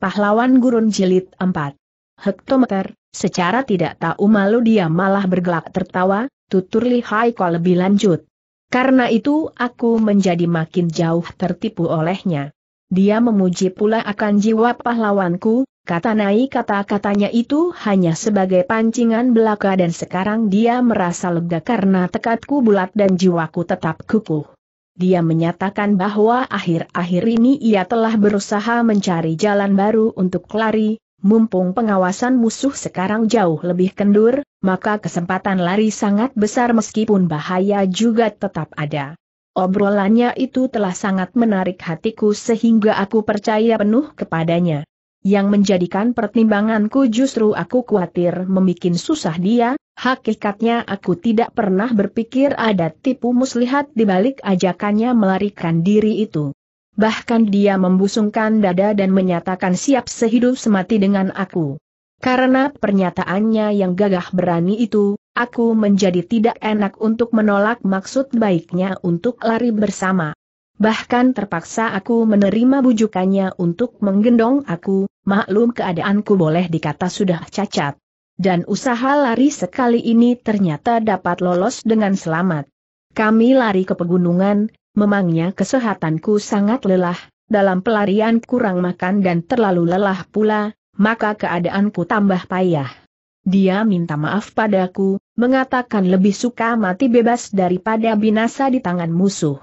Pahlawan Gurun Jilid 4. Hektometer, secara tidak tahu malu dia malah bergelak tertawa, tutur Li Haiko lebih lanjut. Karena itu aku menjadi makin jauh tertipu olehnya. Dia memuji pula akan jiwa pahlawanku, kata Naik kata-katanya itu hanya sebagai pancingan belaka dan sekarang dia merasa lega karena tekadku bulat dan jiwaku tetap kukuh dia menyatakan bahwa akhir-akhir ini ia telah berusaha mencari jalan baru untuk lari, mumpung pengawasan musuh sekarang jauh lebih kendur, maka kesempatan lari sangat besar meskipun bahaya juga tetap ada. Obrolannya itu telah sangat menarik hatiku sehingga aku percaya penuh kepadanya yang menjadikan pertimbanganku justru aku khawatir membuat susah dia, hakikatnya aku tidak pernah berpikir ada tipu muslihat di balik ajakannya melarikan diri itu. Bahkan dia membusungkan dada dan menyatakan siap sehidup semati dengan aku. Karena pernyataannya yang gagah berani itu, aku menjadi tidak enak untuk menolak maksud baiknya untuk lari bersama bahkan terpaksa aku menerima bujukannya untuk menggendong aku, maklum keadaanku boleh dikata sudah cacat. Dan usaha lari sekali ini ternyata dapat lolos dengan selamat. Kami lari ke pegunungan, memangnya kesehatanku sangat lelah, dalam pelarian kurang makan dan terlalu lelah pula, maka keadaanku tambah payah. Dia minta maaf padaku, mengatakan lebih suka mati bebas daripada binasa di tangan musuh.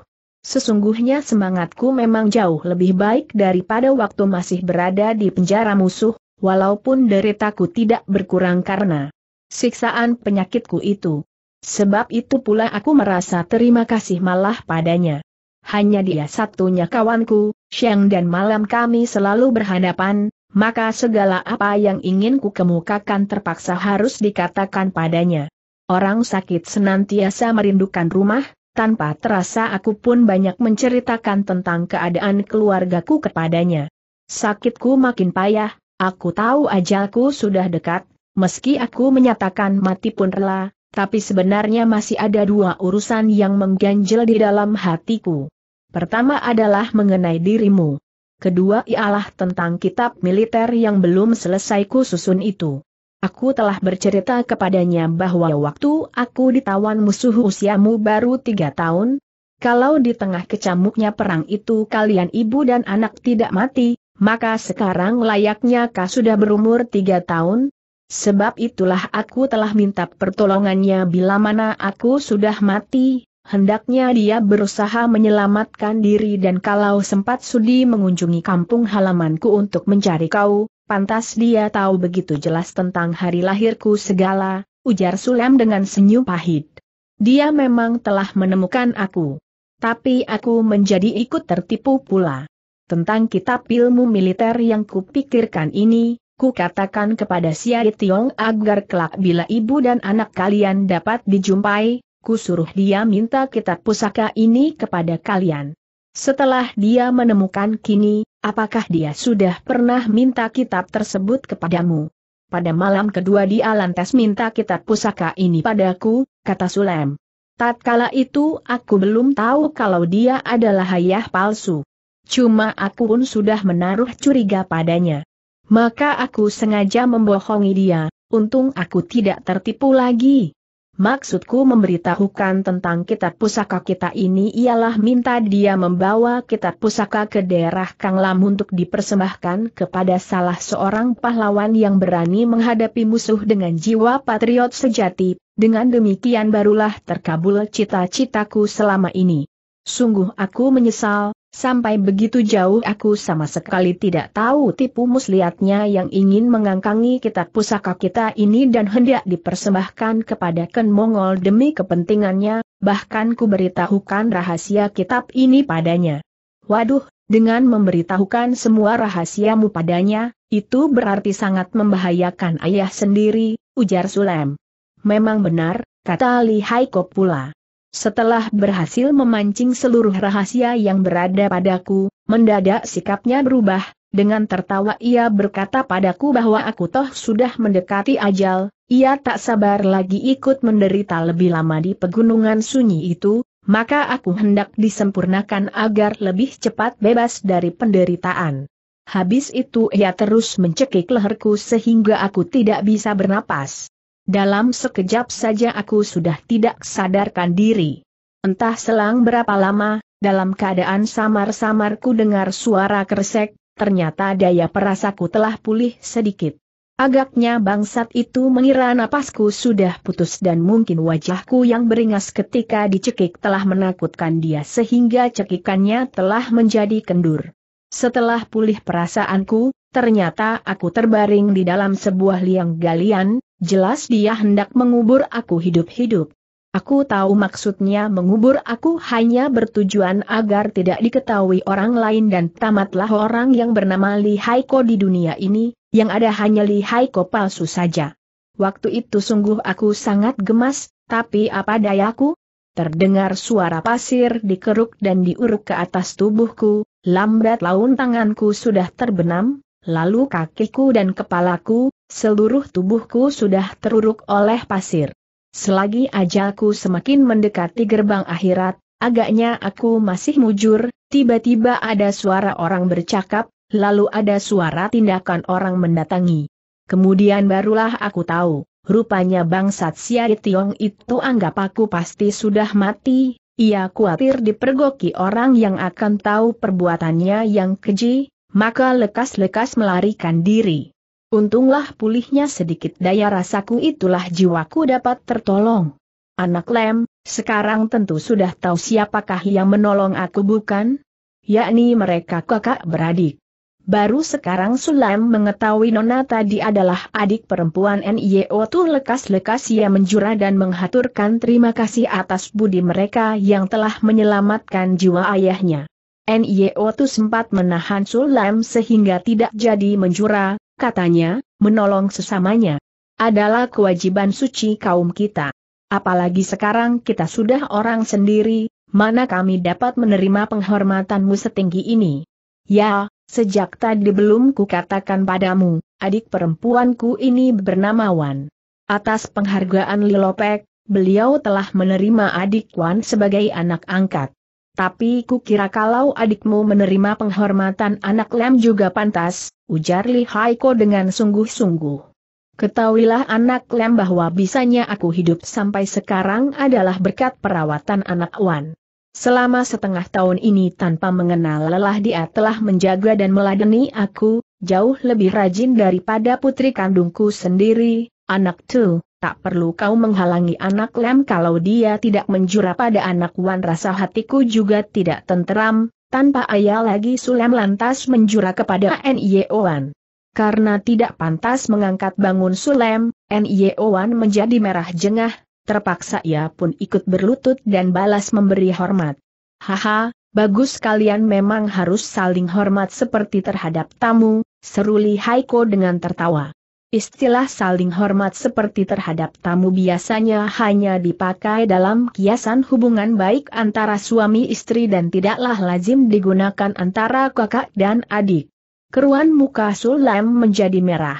Sesungguhnya semangatku memang jauh lebih baik daripada waktu masih berada di penjara musuh, walaupun deritaku tidak berkurang karena siksaan penyakitku itu. Sebab itu pula aku merasa terima kasih malah padanya. Hanya dia satunya kawanku, siang dan malam kami selalu berhadapan, maka segala apa yang ingin ku kemukakan terpaksa harus dikatakan padanya. Orang sakit senantiasa merindukan rumah, tanpa terasa aku pun banyak menceritakan tentang keadaan keluargaku kepadanya. Sakitku makin payah, aku tahu ajalku sudah dekat, meski aku menyatakan mati pun rela, tapi sebenarnya masih ada dua urusan yang mengganjel di dalam hatiku. Pertama adalah mengenai dirimu. Kedua ialah tentang kitab militer yang belum selesai kususun itu. Aku telah bercerita kepadanya bahwa waktu aku ditawan musuh usiamu baru tiga tahun. Kalau di tengah kecamuknya perang itu kalian ibu dan anak tidak mati, maka sekarang layaknya kau sudah berumur tiga tahun. Sebab itulah aku telah minta pertolongannya bila mana aku sudah mati, hendaknya dia berusaha menyelamatkan diri dan kalau sempat sudi mengunjungi kampung halamanku untuk mencari kau, Pantas dia tahu begitu jelas tentang hari lahirku segala, ujar Sulam dengan senyum pahit. Dia memang telah menemukan aku. Tapi aku menjadi ikut tertipu pula. Tentang kitab ilmu militer yang kupikirkan ini, ku katakan kepada Siai Tiong agar kelak bila ibu dan anak kalian dapat dijumpai, ku suruh dia minta kitab pusaka ini kepada kalian. Setelah dia menemukan kini, apakah dia sudah pernah minta kitab tersebut kepadamu? Pada malam kedua di lantas minta kitab pusaka ini padaku, kata Sulem. Tatkala itu aku belum tahu kalau dia adalah ayah palsu. Cuma aku pun sudah menaruh curiga padanya. Maka aku sengaja membohongi dia, untung aku tidak tertipu lagi. Maksudku memberitahukan tentang kitab pusaka kita ini ialah minta dia membawa kitab pusaka ke daerah Kang Lam untuk dipersembahkan kepada salah seorang pahlawan yang berani menghadapi musuh dengan jiwa patriot sejati, dengan demikian barulah terkabul cita-citaku selama ini. Sungguh aku menyesal, Sampai begitu jauh aku sama sekali tidak tahu tipu muslihatnya yang ingin mengangkangi kitab pusaka kita ini dan hendak dipersembahkan kepada Ken Mongol demi kepentingannya, bahkan ku beritahukan rahasia kitab ini padanya. Waduh, dengan memberitahukan semua rahasiamu padanya, itu berarti sangat membahayakan ayah sendiri, ujar Sulem. Memang benar, kata Li Haiko pula. Setelah berhasil memancing seluruh rahasia yang berada padaku, mendadak sikapnya berubah, dengan tertawa ia berkata padaku bahwa aku toh sudah mendekati ajal, ia tak sabar lagi ikut menderita lebih lama di pegunungan sunyi itu, maka aku hendak disempurnakan agar lebih cepat bebas dari penderitaan. Habis itu ia terus mencekik leherku sehingga aku tidak bisa bernapas. Dalam sekejap saja aku sudah tidak sadarkan diri. Entah selang berapa lama, dalam keadaan samar-samar ku dengar suara kersek, ternyata daya perasaku telah pulih sedikit. Agaknya bangsat itu mengira napasku sudah putus dan mungkin wajahku yang beringas ketika dicekik telah menakutkan dia sehingga cekikannya telah menjadi kendur. Setelah pulih perasaanku, ternyata aku terbaring di dalam sebuah liang galian, Jelas dia hendak mengubur aku hidup-hidup. Aku tahu maksudnya mengubur aku hanya bertujuan agar tidak diketahui orang lain dan tamatlah orang yang bernama Li Haiko di dunia ini, yang ada hanya Li Haiko palsu saja. Waktu itu sungguh aku sangat gemas, tapi apa dayaku? Terdengar suara pasir dikeruk dan diuruk ke atas tubuhku, lambat laun tanganku sudah terbenam, lalu kakiku dan kepalaku, Seluruh tubuhku sudah teruruk oleh pasir. Selagi ajalku semakin mendekati gerbang akhirat, agaknya aku masih mujur, tiba-tiba ada suara orang bercakap, lalu ada suara tindakan orang mendatangi. Kemudian barulah aku tahu, rupanya bangsat Siai Tiong itu anggap aku pasti sudah mati, ia khawatir dipergoki orang yang akan tahu perbuatannya yang keji, maka lekas-lekas melarikan diri. Untunglah pulihnya sedikit daya rasaku itulah jiwaku dapat tertolong. Anak lem, sekarang tentu sudah tahu siapakah yang menolong aku bukan? Yakni mereka kakak beradik. Baru sekarang Sulam mengetahui Nona tadi adalah adik perempuan NIO tuh lekas-lekas ia menjura dan menghaturkan terima kasih atas budi mereka yang telah menyelamatkan jiwa ayahnya. NIO tuh sempat menahan Sulam sehingga tidak jadi menjura, katanya, menolong sesamanya. Adalah kewajiban suci kaum kita. Apalagi sekarang kita sudah orang sendiri, mana kami dapat menerima penghormatanmu setinggi ini. Ya, sejak tadi belum kukatakan padamu, adik perempuanku ini bernama Wan. Atas penghargaan Lilopek, beliau telah menerima adik Wan sebagai anak angkat. Tapi kukira kalau adikmu menerima penghormatan anak Lem juga pantas, ujar Li Haiko dengan sungguh-sungguh. Ketahuilah anak lem bahwa bisanya aku hidup sampai sekarang adalah berkat perawatan anak Wan. Selama setengah tahun ini tanpa mengenal lelah dia telah menjaga dan meladeni aku, jauh lebih rajin daripada putri kandungku sendiri, anak tu, tak perlu kau menghalangi anak lem kalau dia tidak menjura pada anak Wan rasa hatiku juga tidak tenteram, tanpa ayah lagi Sulem lantas menjura kepada Nioan. Karena tidak pantas mengangkat bangun Sulem, Nioan menjadi merah jengah, terpaksa ia pun ikut berlutut dan balas memberi hormat. Haha, bagus kalian memang harus saling hormat seperti terhadap tamu, seru Li Haiko dengan tertawa. Istilah saling hormat seperti terhadap tamu biasanya hanya dipakai dalam kiasan hubungan baik antara suami istri dan tidaklah lazim digunakan antara kakak dan adik. Keruan muka Sulaim menjadi merah.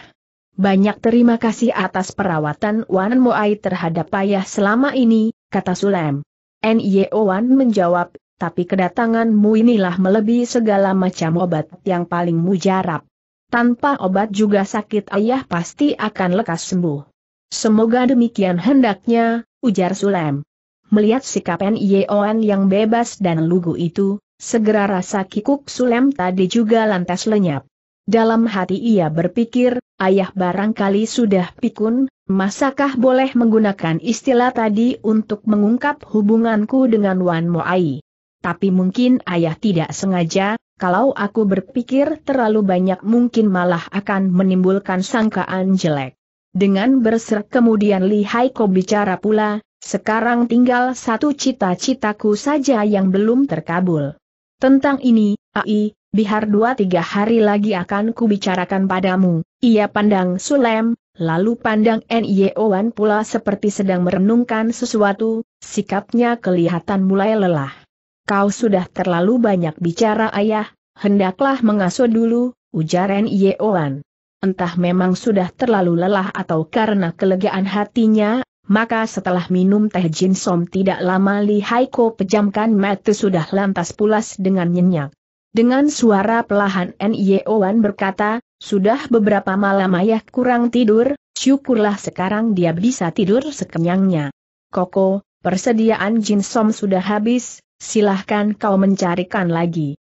Banyak terima kasih atas perawatan Wan Moai terhadap ayah selama ini, kata Sulaim. N.Y.O. Wan menjawab, tapi kedatanganmu inilah melebihi segala macam obat yang paling mujarab tanpa obat juga sakit ayah pasti akan lekas sembuh. Semoga demikian hendaknya, ujar Sulem. Melihat sikap Nyeoan yang bebas dan lugu itu, segera rasa kikuk Sulem tadi juga lantas lenyap. Dalam hati ia berpikir, ayah barangkali sudah pikun, masakah boleh menggunakan istilah tadi untuk mengungkap hubunganku dengan Wan Moai. Tapi mungkin ayah tidak sengaja, kalau aku berpikir terlalu banyak mungkin malah akan menimbulkan sangkaan jelek. Dengan berserak kemudian lihai kau bicara pula, sekarang tinggal satu cita-citaku saja yang belum terkabul. Tentang ini, AI, Bihar dua tiga hari lagi akan kubicarakan padamu. Ia pandang Sulem, lalu pandang Nyeowan pula seperti sedang merenungkan sesuatu, sikapnya kelihatan mulai lelah kau sudah terlalu banyak bicara ayah, hendaklah mengasuh dulu, ujar Yeoan. Entah memang sudah terlalu lelah atau karena kelegaan hatinya, maka setelah minum teh jinsom tidak lama Li Haiko pejamkan mata sudah lantas pulas dengan nyenyak. Dengan suara pelahan Yeoan berkata, sudah beberapa malam ayah kurang tidur, syukurlah sekarang dia bisa tidur sekenyangnya. Koko, persediaan Jin sudah habis, silahkan kau mencarikan lagi.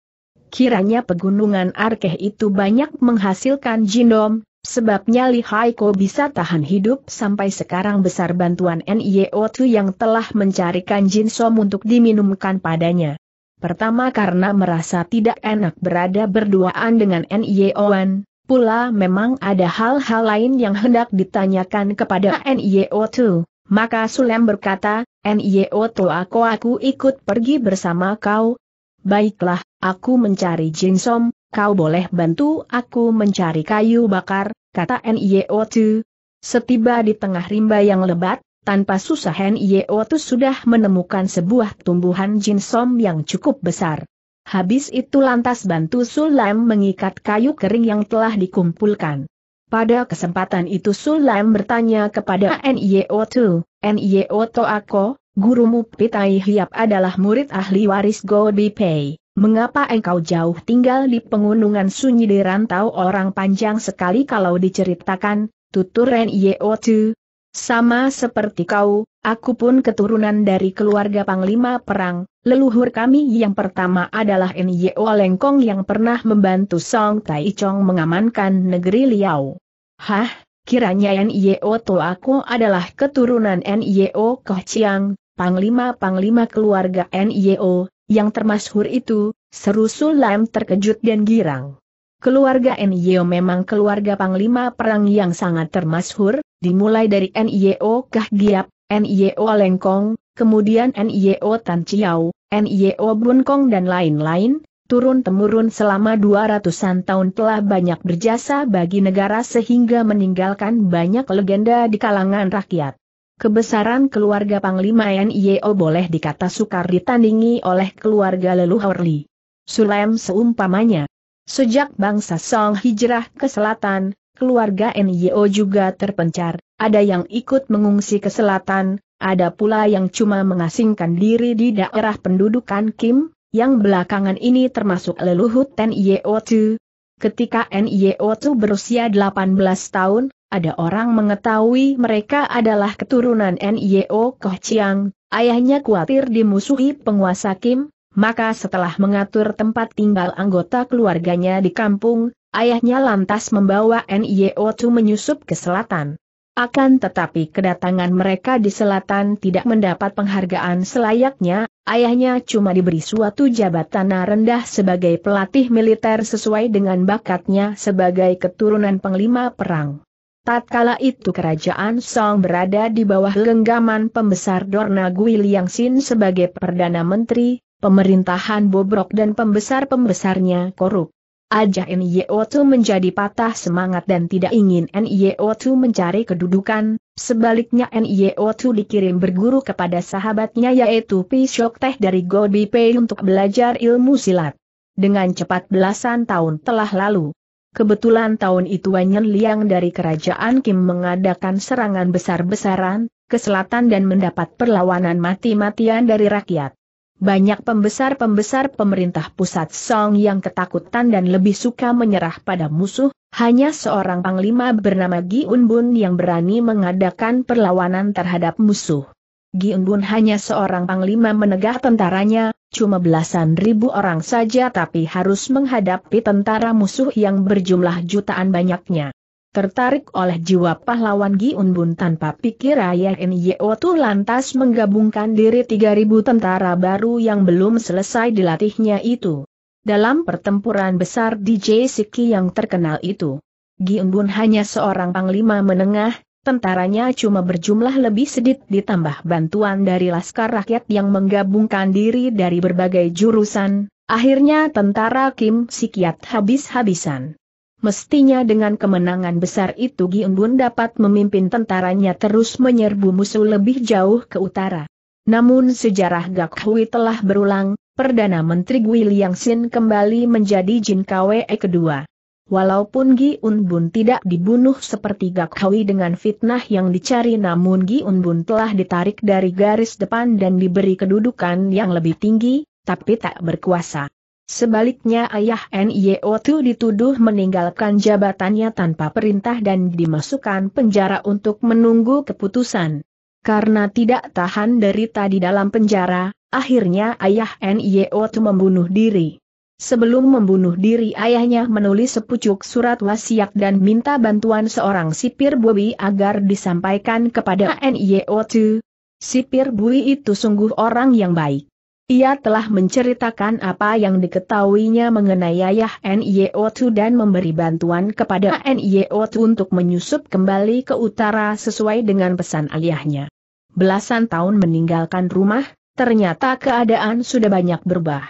Kiranya pegunungan Arkeh itu banyak menghasilkan jindom, sebabnya Li Haiko bisa tahan hidup sampai sekarang besar bantuan NIO2 yang telah mencarikan jinsom untuk diminumkan padanya. Pertama karena merasa tidak enak berada berduaan dengan NIO1, pula memang ada hal-hal lain yang hendak ditanyakan kepada NIO2. Maka Sulem berkata, NIO to aku aku ikut pergi bersama kau. Baiklah, aku mencari Jinsom, kau boleh bantu aku mencari kayu bakar, kata NIO tuh. Setiba di tengah rimba yang lebat, tanpa susah NIO tuh sudah menemukan sebuah tumbuhan Jinsom yang cukup besar. Habis itu lantas bantu Sulam mengikat kayu kering yang telah dikumpulkan. Pada kesempatan itu Sulaim bertanya kepada nio Tu, NIO2 aku, gurumu Pitai Hiap adalah murid ahli waris Go Bipei. Mengapa engkau jauh tinggal di pengunungan sunyi di rantau orang panjang sekali kalau diceritakan, tutur nio Tu, Sama seperti kau, Aku pun keturunan dari keluarga Panglima Perang, leluhur kami yang pertama adalah N.Y.O. Lengkong yang pernah membantu Song Tai Chong mengamankan negeri Liao. Hah, kiranya N.Y.O. To aku adalah keturunan N.Y.O. Koh Chiang, Panglima-Panglima keluarga N.Y.O., yang termasyhur itu, seru Sulam terkejut dan girang. Keluarga N.Y.O. memang keluarga Panglima Perang yang sangat termasyhur, dimulai dari N.Y.O. Kah Giap, NIO Lengkong, kemudian NIO Tan Chiao, NIO Bun Kong dan lain-lain, turun-temurun selama dua ratusan tahun telah banyak berjasa bagi negara sehingga meninggalkan banyak legenda di kalangan rakyat. Kebesaran keluarga Panglima NIO boleh dikata sukar ditandingi oleh keluarga leluhur Li. Sulaim seumpamanya. Sejak bangsa Song hijrah ke selatan, Keluarga NYO juga terpencar, ada yang ikut mengungsi ke selatan, ada pula yang cuma mengasingkan diri di daerah pendudukan Kim, yang belakangan ini termasuk leluhur NYO2. Ketika NYO2 berusia 18 tahun, ada orang mengetahui mereka adalah keturunan NYO Koh Chiang, ayahnya khawatir dimusuhi penguasa Kim, maka setelah mengatur tempat tinggal anggota keluarganya di kampung, ayahnya lantas membawa NIO2 menyusup ke selatan. Akan tetapi kedatangan mereka di selatan tidak mendapat penghargaan selayaknya, ayahnya cuma diberi suatu jabatan rendah sebagai pelatih militer sesuai dengan bakatnya sebagai keturunan penglima perang. Tatkala itu kerajaan Song berada di bawah genggaman pembesar Dorna Gui sin sebagai Perdana Menteri, pemerintahan bobrok dan pembesar-pembesarnya korup. Ajah NYO2 menjadi patah semangat dan tidak ingin NYO2 mencari kedudukan, sebaliknya NYO2 dikirim berguru kepada sahabatnya yaitu Pi Teh dari Gobi Pei untuk belajar ilmu silat. Dengan cepat belasan tahun telah lalu. Kebetulan tahun itu Wanyan Liang dari kerajaan Kim mengadakan serangan besar-besaran, ke selatan dan mendapat perlawanan mati-matian dari rakyat. Banyak pembesar-pembesar pemerintah pusat Song yang ketakutan dan lebih suka menyerah pada musuh, hanya seorang panglima bernama Gi Unbun yang berani mengadakan perlawanan terhadap musuh. Gi Unbun hanya seorang panglima menegah tentaranya, cuma belasan ribu orang saja tapi harus menghadapi tentara musuh yang berjumlah jutaan banyaknya. Tertarik oleh jiwa pahlawan Giun Bun tanpa pikir ayah Nyo Tu lantas menggabungkan diri 3.000 tentara baru yang belum selesai dilatihnya itu. Dalam pertempuran besar di Jisiki yang terkenal itu, Giun Bun hanya seorang panglima menengah, tentaranya cuma berjumlah lebih sedikit ditambah bantuan dari laskar rakyat yang menggabungkan diri dari berbagai jurusan, akhirnya tentara Kim Sikiat habis-habisan. Mestinya dengan kemenangan besar itu Giundun dapat memimpin tentaranya terus menyerbu musuh lebih jauh ke utara. Namun sejarah Gak Hui telah berulang, Perdana Menteri Gui Liangsin kembali menjadi Jin Kwe e kedua. Walaupun Un Bun tidak dibunuh seperti Gak Hui dengan fitnah yang dicari namun Un Bun telah ditarik dari garis depan dan diberi kedudukan yang lebih tinggi, tapi tak berkuasa. Sebaliknya ayah Nio Tu dituduh meninggalkan jabatannya tanpa perintah dan dimasukkan penjara untuk menunggu keputusan. Karena tidak tahan derita di dalam penjara, akhirnya ayah Nio Tu membunuh diri. Sebelum membunuh diri ayahnya menulis sepucuk surat wasiat dan minta bantuan seorang sipir bui agar disampaikan kepada Nio Tu. Sipir Bui itu sungguh orang yang baik. Ia telah menceritakan apa yang diketahuinya mengenai ayah nio dan memberi bantuan kepada nio untuk menyusup kembali ke utara sesuai dengan pesan ayahnya. Belasan tahun meninggalkan rumah, ternyata keadaan sudah banyak berubah.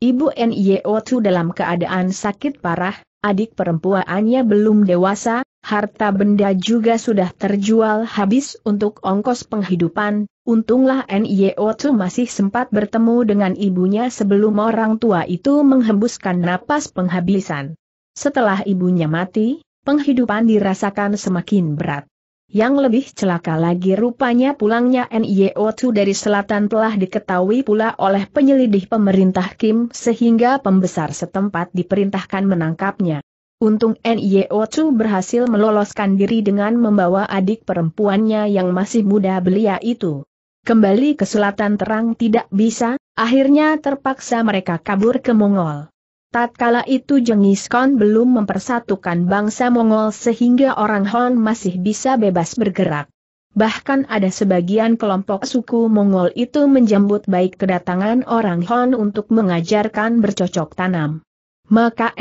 Ibu nio dalam keadaan sakit parah, adik perempuannya belum dewasa, harta benda juga sudah terjual habis untuk ongkos penghidupan, Untunglah nio Chu masih sempat bertemu dengan ibunya sebelum orang tua itu menghembuskan napas penghabisan. Setelah ibunya mati, penghidupan dirasakan semakin berat. Yang lebih celaka lagi rupanya pulangnya nio Chu dari selatan telah diketahui pula oleh penyelidik pemerintah Kim sehingga pembesar setempat diperintahkan menangkapnya. Untung nio Chu berhasil meloloskan diri dengan membawa adik perempuannya yang masih muda belia itu kembali ke selatan terang tidak bisa, akhirnya terpaksa mereka kabur ke Mongol. Tatkala itu Jengis Khan belum mempersatukan bangsa Mongol sehingga orang Hon masih bisa bebas bergerak. Bahkan ada sebagian kelompok suku Mongol itu menjemput baik kedatangan orang Hon untuk mengajarkan bercocok tanam. Maka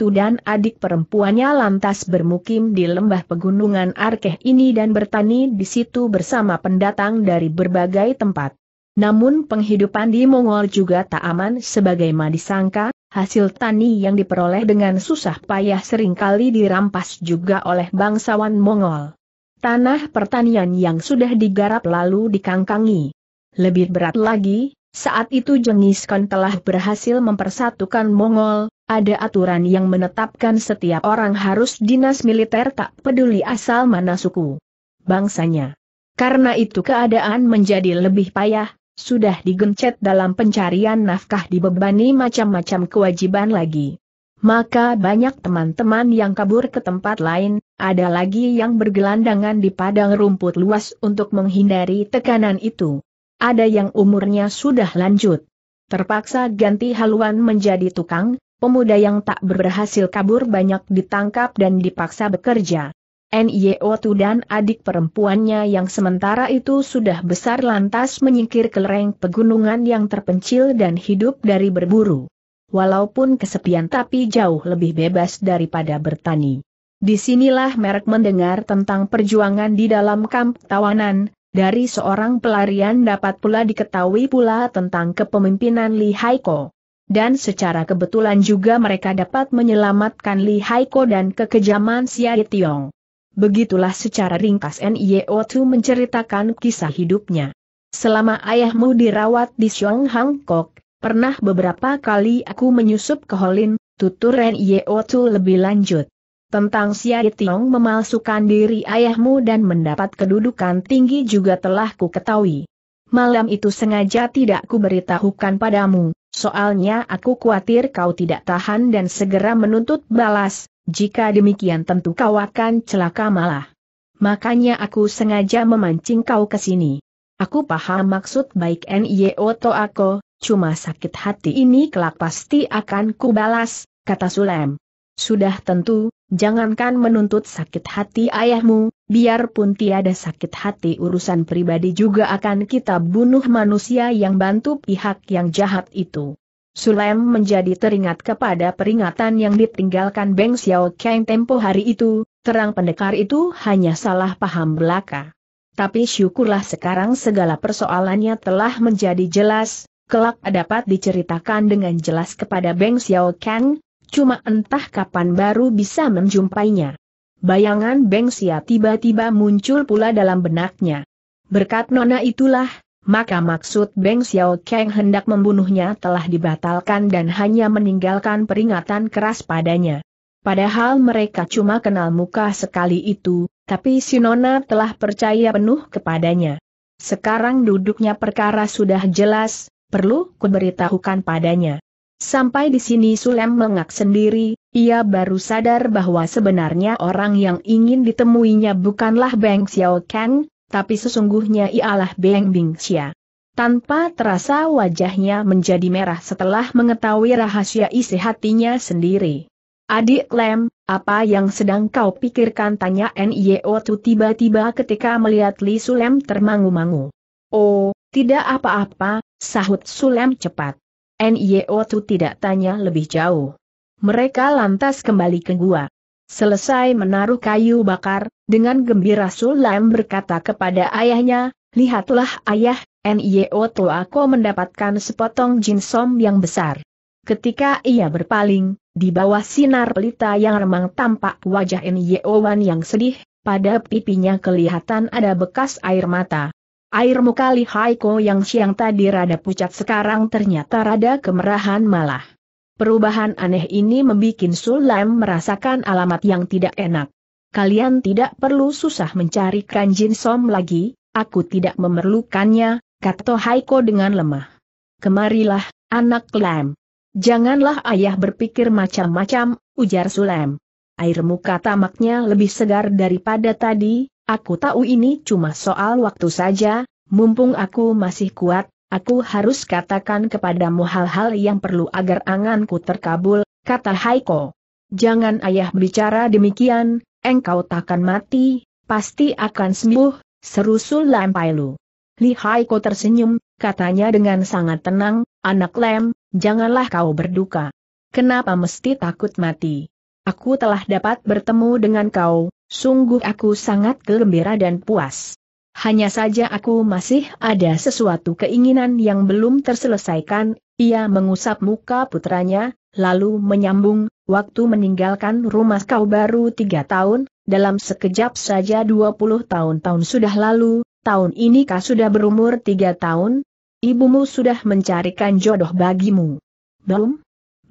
Tu dan adik perempuannya lantas bermukim di lembah pegunungan Arkeh ini dan bertani di situ bersama pendatang dari berbagai tempat. Namun penghidupan di Mongol juga tak aman sebagaimana disangka, hasil tani yang diperoleh dengan susah payah seringkali dirampas juga oleh bangsawan Mongol. Tanah pertanian yang sudah digarap lalu dikangkangi. Lebih berat lagi, saat itu Jengis Khan telah berhasil mempersatukan Mongol, ada aturan yang menetapkan setiap orang harus dinas militer tak peduli asal mana suku bangsanya. Karena itu keadaan menjadi lebih payah, sudah digencet dalam pencarian nafkah dibebani macam-macam kewajiban lagi. Maka banyak teman-teman yang kabur ke tempat lain, ada lagi yang bergelandangan di padang rumput luas untuk menghindari tekanan itu ada yang umurnya sudah lanjut. Terpaksa ganti haluan menjadi tukang, pemuda yang tak berhasil kabur banyak ditangkap dan dipaksa bekerja. Nyo dan adik perempuannya yang sementara itu sudah besar lantas menyingkir ke lereng pegunungan yang terpencil dan hidup dari berburu. Walaupun kesepian tapi jauh lebih bebas daripada bertani. Disinilah merek mendengar tentang perjuangan di dalam kamp tawanan, dari seorang pelarian dapat pula diketahui pula tentang kepemimpinan Li Haiko. Dan secara kebetulan juga mereka dapat menyelamatkan Li Haiko dan kekejaman Siari Tiong. Begitulah secara ringkas nio Tu menceritakan kisah hidupnya. Selama ayahmu dirawat di Xiong Hang Kok, pernah beberapa kali aku menyusup ke Holin, tutur nio Tu lebih lanjut. Tentang Siai Tiong memalsukan diri ayahmu dan mendapat kedudukan tinggi juga telah ku ketahui. Malam itu sengaja tidak ku beritahukan padamu, soalnya aku khawatir kau tidak tahan dan segera menuntut balas, jika demikian tentu kau akan celaka malah. Makanya aku sengaja memancing kau ke sini. Aku paham maksud baik N.I.O. Toako, cuma sakit hati ini kelak pasti akan kubalas, kata Sulem. Sudah tentu, jangankan menuntut sakit hati ayahmu, biarpun tiada sakit hati urusan pribadi juga akan kita bunuh manusia yang bantu pihak yang jahat itu. Sulaim menjadi teringat kepada peringatan yang ditinggalkan Beng Xiao Kang tempo hari itu, terang pendekar itu hanya salah paham belaka. Tapi syukurlah sekarang segala persoalannya telah menjadi jelas, kelak dapat diceritakan dengan jelas kepada Beng Xiao Kang, cuma entah kapan baru bisa menjumpainya. Bayangan Beng Sia tiba-tiba muncul pula dalam benaknya. Berkat nona itulah, maka maksud Beng Xiao Kang hendak membunuhnya telah dibatalkan dan hanya meninggalkan peringatan keras padanya. Padahal mereka cuma kenal muka sekali itu, tapi si nona telah percaya penuh kepadanya. Sekarang duduknya perkara sudah jelas, perlu kuberitahukan padanya. Sampai di sini Sulem mengak sendiri, ia baru sadar bahwa sebenarnya orang yang ingin ditemuinya bukanlah Beng Xiao Kang, tapi sesungguhnya ialah Beng Bingxia. Tanpa terasa wajahnya menjadi merah setelah mengetahui rahasia isi hatinya sendiri. Adik Lem, apa yang sedang kau pikirkan tanya Nio Tu tiba-tiba ketika melihat Li Sulem termangu-mangu. Oh, tidak apa-apa, sahut Sulem cepat. NIO Tu tidak tanya lebih jauh. Mereka lantas kembali ke gua. Selesai menaruh kayu bakar, dengan gembira Sulam berkata kepada ayahnya, Lihatlah ayah, NIO Tu aku mendapatkan sepotong jinsom yang besar. Ketika ia berpaling, di bawah sinar pelita yang remang tampak wajah NIO Wan yang sedih, pada pipinya kelihatan ada bekas air mata. Air muka Li Haiko yang siang tadi rada pucat sekarang ternyata rada kemerahan malah. Perubahan aneh ini membuat Sulaim merasakan alamat yang tidak enak. Kalian tidak perlu susah mencari Kanjin Som lagi, aku tidak memerlukannya, kata Haiko dengan lemah. Kemarilah, anak Lem. Janganlah ayah berpikir macam-macam, ujar Sulaim. Air muka tamaknya lebih segar daripada tadi, Aku tahu ini cuma soal waktu saja, mumpung aku masih kuat, aku harus katakan kepadamu hal-hal yang perlu agar anganku terkabul, kata Haiko. Jangan ayah bicara demikian, engkau takkan mati, pasti akan sembuh, seru Sulam Pailu. Li Haiko tersenyum, katanya dengan sangat tenang, anak lem, janganlah kau berduka. Kenapa mesti takut mati? Aku telah dapat bertemu dengan kau, sungguh aku sangat gembira dan puas. Hanya saja aku masih ada sesuatu keinginan yang belum terselesaikan, ia mengusap muka putranya, lalu menyambung, waktu meninggalkan rumah kau baru tiga tahun, dalam sekejap saja dua puluh tahun-tahun sudah lalu, tahun ini kau sudah berumur tiga tahun, ibumu sudah mencarikan jodoh bagimu. Belum?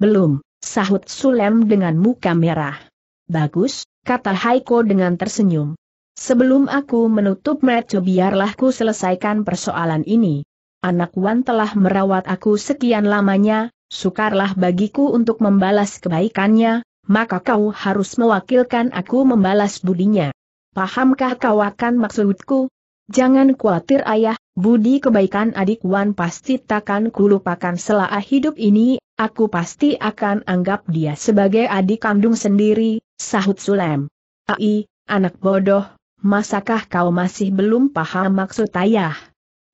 Belum. Sahut Sulem dengan muka merah. Bagus, kata Haiko dengan tersenyum. Sebelum aku menutup mata biarlah ku selesaikan persoalan ini. Anak Wan telah merawat aku sekian lamanya, sukarlah bagiku untuk membalas kebaikannya, maka kau harus mewakilkan aku membalas budinya. Pahamkah kau akan maksudku? Jangan khawatir ayah, budi kebaikan adik Wan pasti takkan kulupakan selama hidup ini, Aku pasti akan anggap dia sebagai adik kandung sendiri, sahut Sulem. Ai, anak bodoh, masakah kau masih belum paham maksud ayah?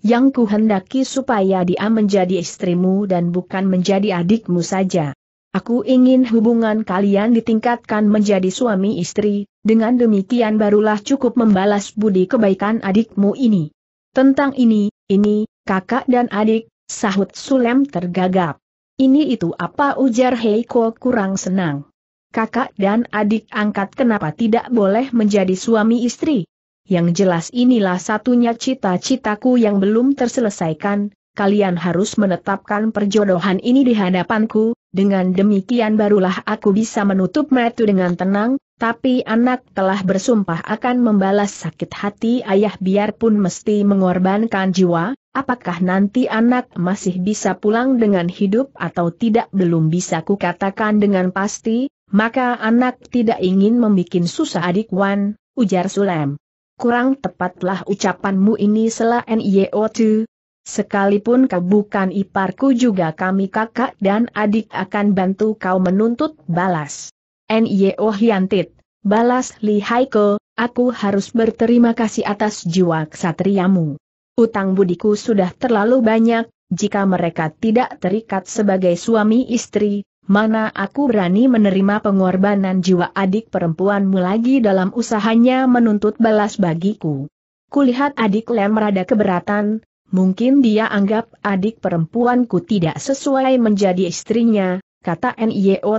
Yang kuhendaki supaya dia menjadi istrimu dan bukan menjadi adikmu saja. Aku ingin hubungan kalian ditingkatkan menjadi suami istri, dengan demikian barulah cukup membalas budi kebaikan adikmu ini. Tentang ini, ini, kakak dan adik, sahut Sulem tergagap. Ini itu apa ujar Heiko kurang senang. Kakak dan adik angkat kenapa tidak boleh menjadi suami istri? Yang jelas inilah satunya cita-citaku yang belum terselesaikan, kalian harus menetapkan perjodohan ini di hadapanku, dengan demikian barulah aku bisa menutup metu dengan tenang, tapi anak telah bersumpah akan membalas sakit hati ayah biarpun mesti mengorbankan jiwa, Apakah nanti anak masih bisa pulang dengan hidup atau tidak belum bisa kukatakan dengan pasti, maka anak tidak ingin membuat susah adik Wan, ujar Sulem. Kurang tepatlah ucapanmu ini selain NIO2. Sekalipun kau bukan iparku juga kami kakak dan adik akan bantu kau menuntut balas. NIO Hyantit, balas Li Lihaiko, aku harus berterima kasih atas jiwa ksatriamu. Utang budiku sudah terlalu banyak, jika mereka tidak terikat sebagai suami istri, mana aku berani menerima pengorbanan jiwa adik perempuanmu lagi dalam usahanya menuntut balas bagiku. Kulihat adik lem rada keberatan, mungkin dia anggap adik perempuanku tidak sesuai menjadi istrinya, kata nio